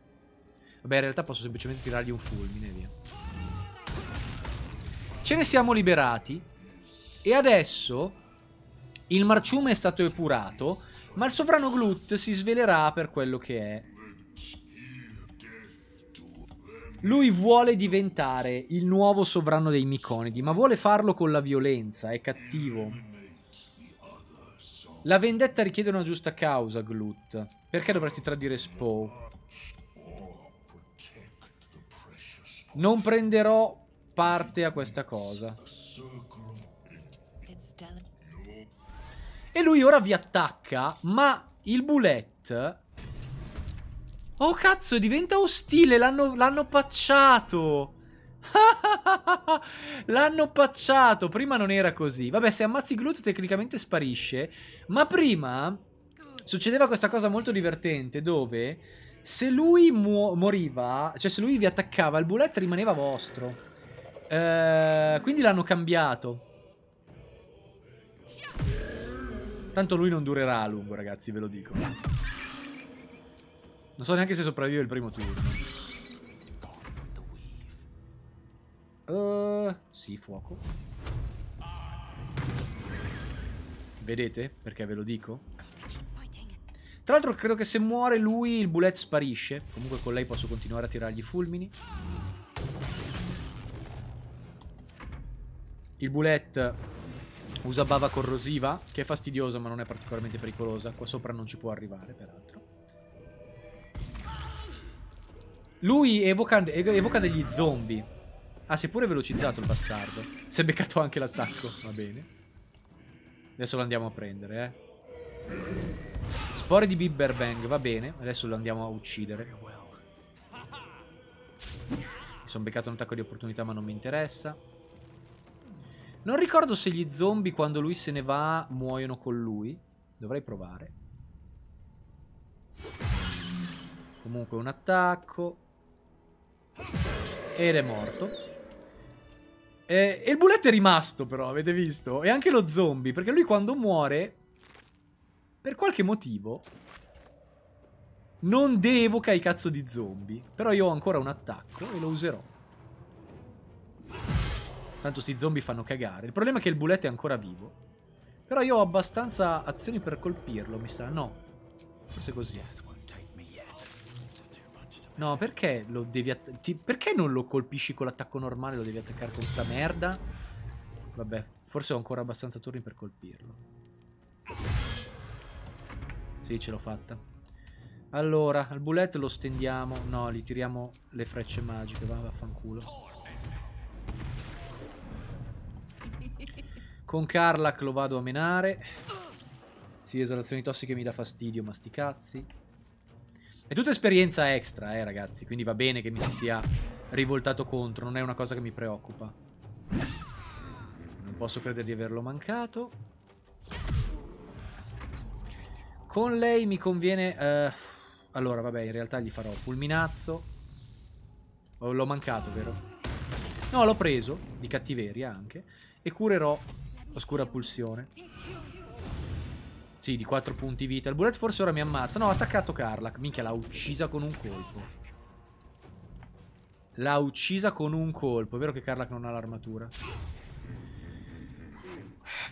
[SPEAKER 1] Vabbè, in realtà posso semplicemente tirargli un fulmine, via. Ce ne siamo liberati. E adesso il marciume è stato epurato, ma il sovrano Glut si svelerà per quello che è. Lui vuole diventare il nuovo sovrano dei Miconidi, ma vuole farlo con la violenza, è cattivo. La vendetta richiede una giusta causa, Glut. Perché dovresti tradire Spoh? Non prenderò parte a questa cosa. E lui ora vi attacca, ma il bullet Oh cazzo, diventa ostile, l'hanno pacciato. [laughs] l'hanno pacciato, prima non era così. Vabbè, se ammazzi Glut tecnicamente sparisce, ma prima succedeva questa cosa molto divertente dove se lui moriva, cioè se lui vi attaccava, il bullet rimaneva vostro. Eh, quindi l'hanno cambiato. Tanto lui non durerà a lungo, ragazzi, ve lo dico. Non so neanche se sopravvive il primo turno. Uh, sì, fuoco. Vedete? Perché ve lo dico? Tra l'altro credo che se muore lui il bullet sparisce. Comunque con lei posso continuare a tirargli fulmini. Il bullet usa bava corrosiva, che è fastidiosa ma non è particolarmente pericolosa. Qua sopra non ci può arrivare, peraltro. Lui evoca, evoca degli zombie. Ah, si è pure velocizzato il bastardo. Si è beccato anche l'attacco. Va bene. Adesso lo andiamo a prendere, eh. Spore di Bibberbang, va bene. Adesso lo andiamo a uccidere. Mi sono beccato un attacco di opportunità, ma non mi interessa. Non ricordo se gli zombie, quando lui se ne va, muoiono con lui. Dovrei provare. Comunque un attacco. Ed è morto. E, e il bullet è rimasto però, avete visto? E anche lo zombie, perché lui quando muore, per qualche motivo, non deevoca i cazzo di zombie. Però io ho ancora un attacco e lo userò. Tanto sti zombie fanno cagare. Il problema è che il bullet è ancora vivo. Però io ho abbastanza azioni per colpirlo, mi sa. No. Forse così. No, perché lo devi ti, Perché non lo colpisci con l'attacco normale? Lo devi attaccare con sta merda? Vabbè, forse ho ancora abbastanza turni per colpirlo. Sì, ce l'ho fatta. Allora, al bullet lo stendiamo. No, gli tiriamo le frecce magiche. Va, vaffanculo. Con Karlak lo vado a menare. Sì, esalazioni tossiche mi dà fastidio, ma sti cazzi. È tutta esperienza extra, eh, ragazzi. Quindi va bene che mi si sia rivoltato contro. Non è una cosa che mi preoccupa. Non posso credere di averlo mancato. Con lei mi conviene... Uh, allora, vabbè, in realtà gli farò fulminazzo. Oh, l'ho mancato, vero? No, l'ho preso. Di cattiveria anche. E curerò oscura pulsione. Sì, di 4 punti vita. Il bullet forse ora mi ammazza. No, ha attaccato Karlak. Minchia, l'ha uccisa con un colpo. L'ha uccisa con un colpo. È vero che Karlak non ha l'armatura.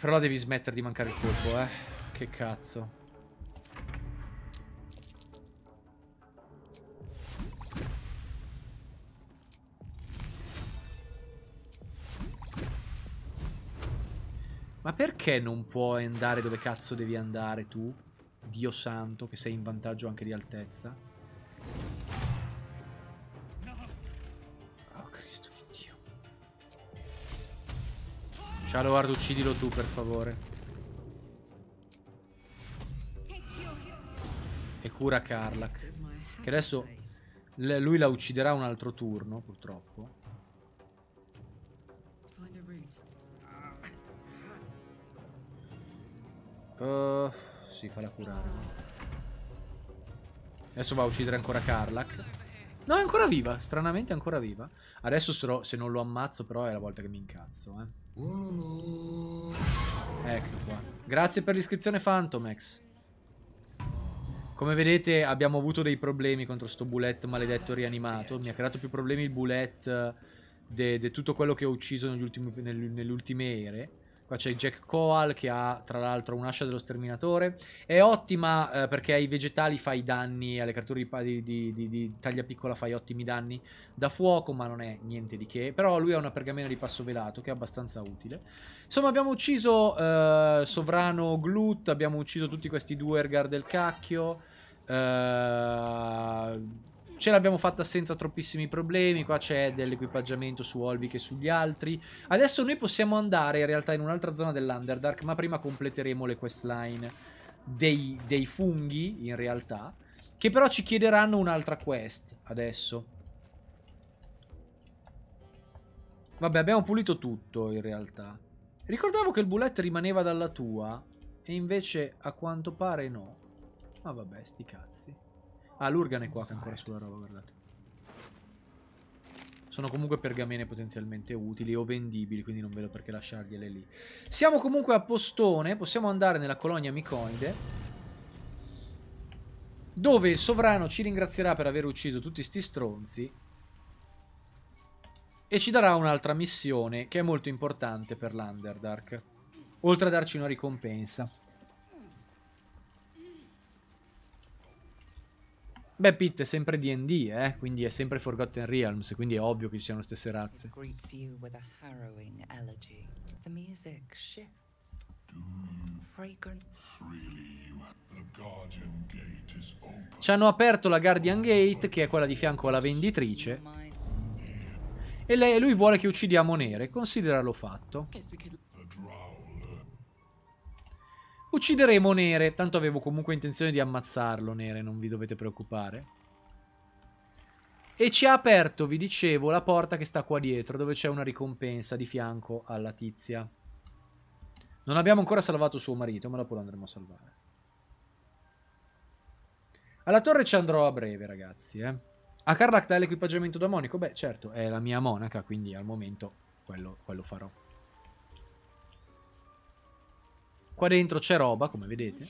[SPEAKER 1] Però la devi smettere di mancare il colpo, eh. Che cazzo. Ma perché non puoi andare dove cazzo devi andare tu? Dio santo, che sei in vantaggio anche di altezza. Oh, Cristo di Dio. Shaloward, uccidilo tu, per favore. E cura Karlak. Che adesso lui la ucciderà un altro turno, purtroppo. Eh, sì, fa la curare. Adesso va a uccidere ancora Karlak. No, è ancora viva. Stranamente è ancora viva. Adesso sarò, se non lo ammazzo, però è la volta che mi incazzo, eh. Ecco qua. Grazie per l'iscrizione Phantomex. Come vedete abbiamo avuto dei problemi contro sto bullet maledetto rianimato. Mi ha creato più problemi il bullet eh, di tutto quello che ho ucciso nell nelle ultime ere. Qua c'è Jack Coal che ha tra l'altro un'ascia dello sterminatore. È ottima eh, perché ai vegetali fai danni, alle creature di, di, di, di, taglia piccola fai ottimi danni da fuoco, ma non è niente di che. Però lui ha una pergamena di passo velato che è abbastanza utile. Insomma abbiamo ucciso eh, Sovrano Glut, abbiamo ucciso tutti questi due Ergar del cacchio. Eh ce l'abbiamo fatta senza troppissimi problemi, qua c'è dell'equipaggiamento su Olby che sugli altri. Adesso noi possiamo andare in realtà in un'altra zona dell'Underdark, ma prima completeremo le questline dei, dei funghi, in realtà, che però ci chiederanno un'altra quest adesso. Vabbè, abbiamo pulito tutto in realtà. Ricordavo che il bullet rimaneva dalla tua, e invece a quanto pare no. Ma vabbè, sti cazzi.
[SPEAKER 2] Ah, l'urgan è qua che è ancora
[SPEAKER 1] sulla roba, guardate. Sono comunque pergamene potenzialmente utili o vendibili, quindi non vedo perché lasciargliele lì. Siamo comunque a Postone, possiamo andare nella colonia Micoide. Dove il sovrano ci ringrazierà per aver ucciso tutti sti stronzi. E ci darà un'altra missione che è molto importante per l'Underdark. Oltre a darci una ricompensa. Beh, Pit è sempre D&D, eh, quindi è sempre Forgotten Realms, quindi è ovvio che ci siano le stesse razze. Ci hanno aperto la Guardian Gate, che è quella di fianco alla venditrice. E lei, lui vuole che uccidiamo Nere, consideralo fatto. Uccideremo Nere. Tanto avevo comunque intenzione di ammazzarlo, Nere, non vi dovete preoccupare. E ci ha aperto, vi dicevo, la porta che sta qua dietro, dove c'è una ricompensa di fianco alla tizia. Non abbiamo ancora salvato suo marito, ma dopo lo andremo a salvare. Alla torre ci andrò a breve, ragazzi, eh. A Karlak dà l'equipaggiamento da monico? Beh, certo, è la mia monaca, quindi al momento quello, quello farò. Qua dentro c'è roba, come vedete.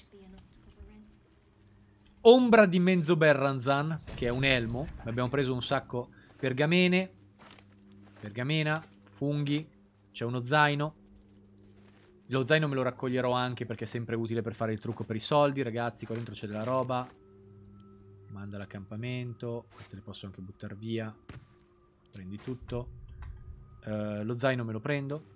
[SPEAKER 1] Ombra di Menzo Berranzan, che è un elmo. Abbiamo preso un sacco pergamene, pergamena, funghi, c'è uno zaino. Lo zaino me lo raccoglierò anche perché è sempre utile per fare il trucco per i soldi, ragazzi. Qua dentro c'è della roba. Manda l'accampamento. Queste le posso anche buttare via. Prendi tutto. Uh, lo zaino me lo prendo.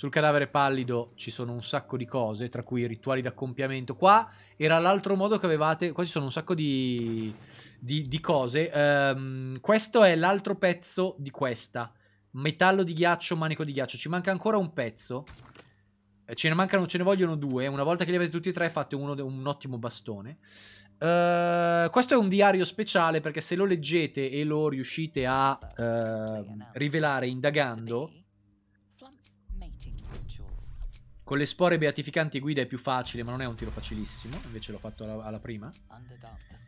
[SPEAKER 1] Sul cadavere pallido ci sono un sacco di cose, tra cui i rituali d'accompagnamento. Qua era l'altro modo che avevate... Qua ci sono un sacco di, di, di cose. Um, questo è l'altro pezzo di questa. Metallo di ghiaccio, manico di ghiaccio. Ci manca ancora un pezzo. Eh, ce ne, mancano, ce ne vogliono due. Una volta che li avete tutti e tre fate uno, un ottimo bastone. Uh, questo è un diario speciale perché se lo leggete e lo riuscite a uh, rivelare indagando Con le spore beatificanti e guida è più facile, ma non è un tiro facilissimo. Invece l'ho fatto alla, alla prima.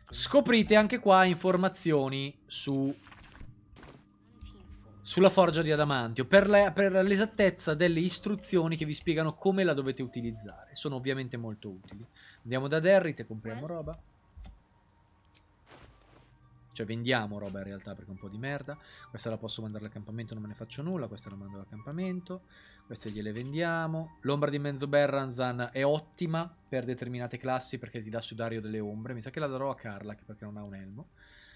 [SPEAKER 1] Scoprite anche qua informazioni su sulla forgia di adamantio per, l'esattezza delle istruzioni che vi spiegano come la dovete utilizzare. Sono ovviamente molto utili. Andiamo da Derrit e compriamo roba. Cioè vendiamo roba in realtà perché è un po' di merda. Questa la posso mandare all'accampamento, non me ne faccio nulla. Questa la mando all'accampamento queste gliele vendiamo. L'ombra di mezzo Berranzan è ottima per determinate classi perché ti dà sudario delle ombre. Mi sa che la darò a Karlak perché non ha un elmo.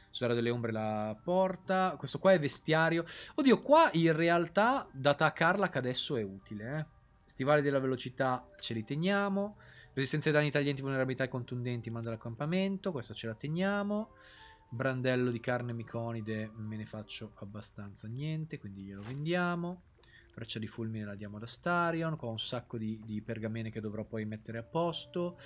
[SPEAKER 1] Sudario delle ombre la porta. Questo qua è vestiario. Oddio, qua in realtà data a Karlak adesso è utile. Eh? Stivali della velocità ce li teniamo. Resistenza ai danni taglienti, vulnerabilità e contundenti, manda all'accampamento. Questa ce la teniamo. Brandello di carne miconide, me ne faccio abbastanza niente, quindi glielo vendiamo. Freccia di fulmine la diamo da Astarion, qua ho un sacco di, di pergamene che dovrò poi mettere a posto.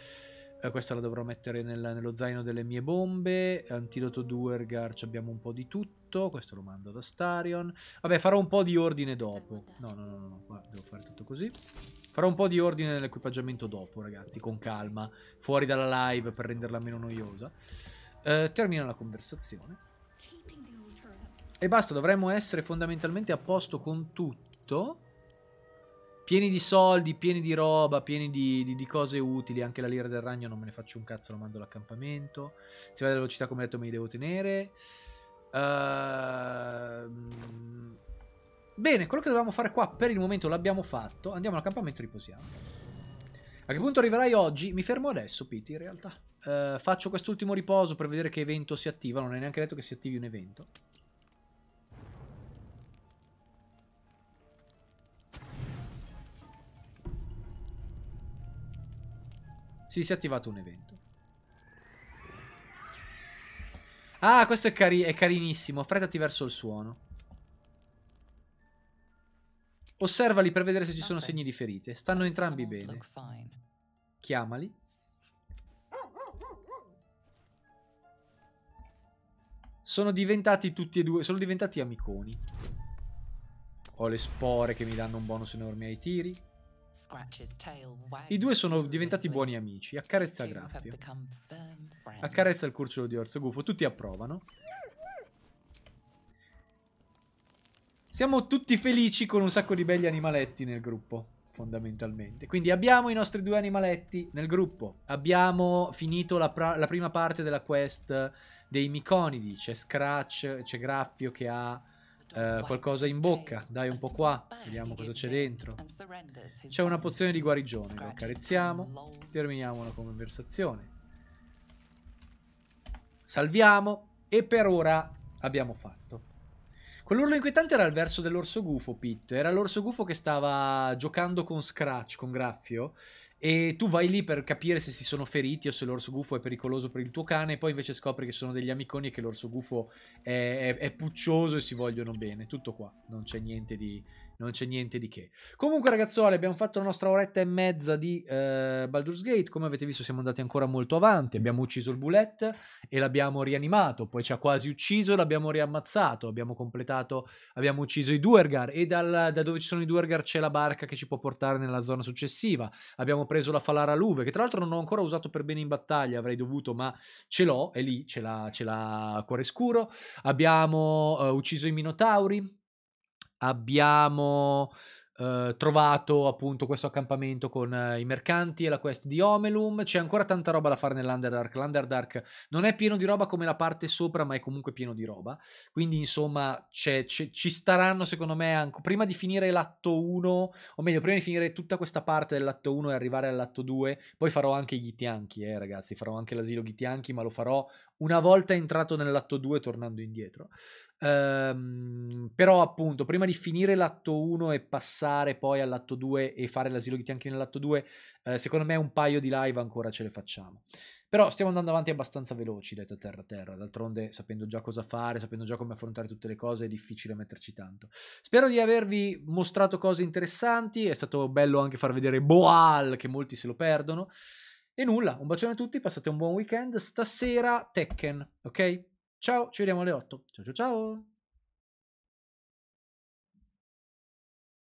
[SPEAKER 1] Eh, questa la dovrò mettere nel, nello zaino delle mie bombe. Antidoto Duergar, abbiamo un po' di tutto. Questo lo mando da Astarion. Vabbè, farò un po' di ordine dopo. No, no, no, no, qua devo fare tutto così. Farò un po' di ordine nell'equipaggiamento dopo, ragazzi, con calma. Fuori dalla live per renderla meno noiosa. Eh, termina la conversazione. E basta, dovremmo essere fondamentalmente a posto con tutto tutto, pieni di soldi, pieni di roba, pieni di, di, di, cose utili. Anche la lira del ragno non me ne faccio un cazzo, lo mando all'accampamento. Se va alla velocità, come detto, me li devo tenere. Uh... Bene, quello che dovevamo fare qua per il momento l'abbiamo fatto. Andiamo all'accampamento e riposiamo. A che punto arriverai oggi? Mi fermo adesso, Piti, in realtà. Uh, faccio quest'ultimo riposo per vedere che evento si attiva. Non è neanche detto che si attivi un evento. Sì, si è attivato un evento. Ah, questo è, cari è carinissimo. Affrettati verso il suono. Osservali per vedere se ci sono segni di ferite. Stanno entrambi bene. Chiamali. Sono diventati tutti e due, sono diventati amiconi. Ho le spore che mi danno un bonus enorme ai tiri. I due sono diventati buoni amici, accarezza Graffio. Accarezza il curciolo di orso gufo, tutti approvano. Siamo tutti felici con un sacco di belli animaletti nel gruppo, fondamentalmente. Quindi abbiamo i nostri due animaletti nel gruppo. Abbiamo finito la, la prima parte della quest dei miconidi. C'è Scratch, c'è Graffio che ha eh, qualcosa in bocca, dai un po' qua, vediamo cosa c'è dentro. C'è una pozione di guarigione, lo accarezziamo, terminiamo la conversazione. Salviamo e per ora abbiamo fatto. Quell'urlo inquietante era il verso dell'orso gufo, Pete. Era l'orso gufo che stava giocando con Scratch, con Graffio, e tu vai lì per capire se si sono feriti o se l'orso gufo è pericoloso per il tuo cane, e poi invece scopri che sono degli amiconi e che l'orso gufo è, è, è puccioso e si vogliono bene. Tutto qua, non c'è niente di, non c'è niente di che. Comunque, ragazzuoli, abbiamo fatto la nostra oretta e mezza di eh, Baldur's Gate. Come avete visto, siamo andati ancora molto avanti. Abbiamo ucciso il bullet e l'abbiamo rianimato. Poi ci ha quasi ucciso, e l'abbiamo riammazzato. Abbiamo completato, abbiamo ucciso i Duergar. E dal, da dove ci sono i Duergar c'è la barca che ci può portare nella zona successiva. Abbiamo preso la Falara Luve, che tra l'altro non ho ancora usato per bene in battaglia. Avrei dovuto, ma ce l'ho, è lì, ce l'ha, ce l'ha Cuore Scuro. Abbiamo eh, ucciso i Minotauri abbiamo eh, trovato appunto questo accampamento con eh, i mercanti e la quest di Omelum. C'è ancora tanta roba da fare nell'Underdark. L'Underdark non è pieno di roba come la parte sopra, ma è comunque pieno di roba. Quindi, insomma, c'è, c'è, ci staranno, secondo me, anche prima di finire l'atto 1, o meglio, prima di finire tutta questa parte dell'atto 1 e arrivare all'atto 2, poi farò anche i Gitianchi, eh, ragazzi. Farò anche l'asilo Gitianchi, ma lo farò una volta entrato nell'atto 2 tornando indietro. Um, però appunto, prima di finire l'atto 1 e passare poi all'atto 2 e fare l'asilo di Tianchi nell'atto 2, eh, secondo me un paio di live ancora ce le facciamo. Però stiamo andando avanti abbastanza veloci, detto terra terra. D'altronde, sapendo già cosa fare, sapendo già come affrontare tutte le cose, è difficile metterci tanto. Spero di avervi mostrato cose interessanti. È stato bello anche far vedere Boal, che molti se lo perdono. E nulla, un bacione a tutti, passate un buon weekend. Stasera Tekken, ok? Ciao, ci vediamo alle 8. Ciao ciao ciao.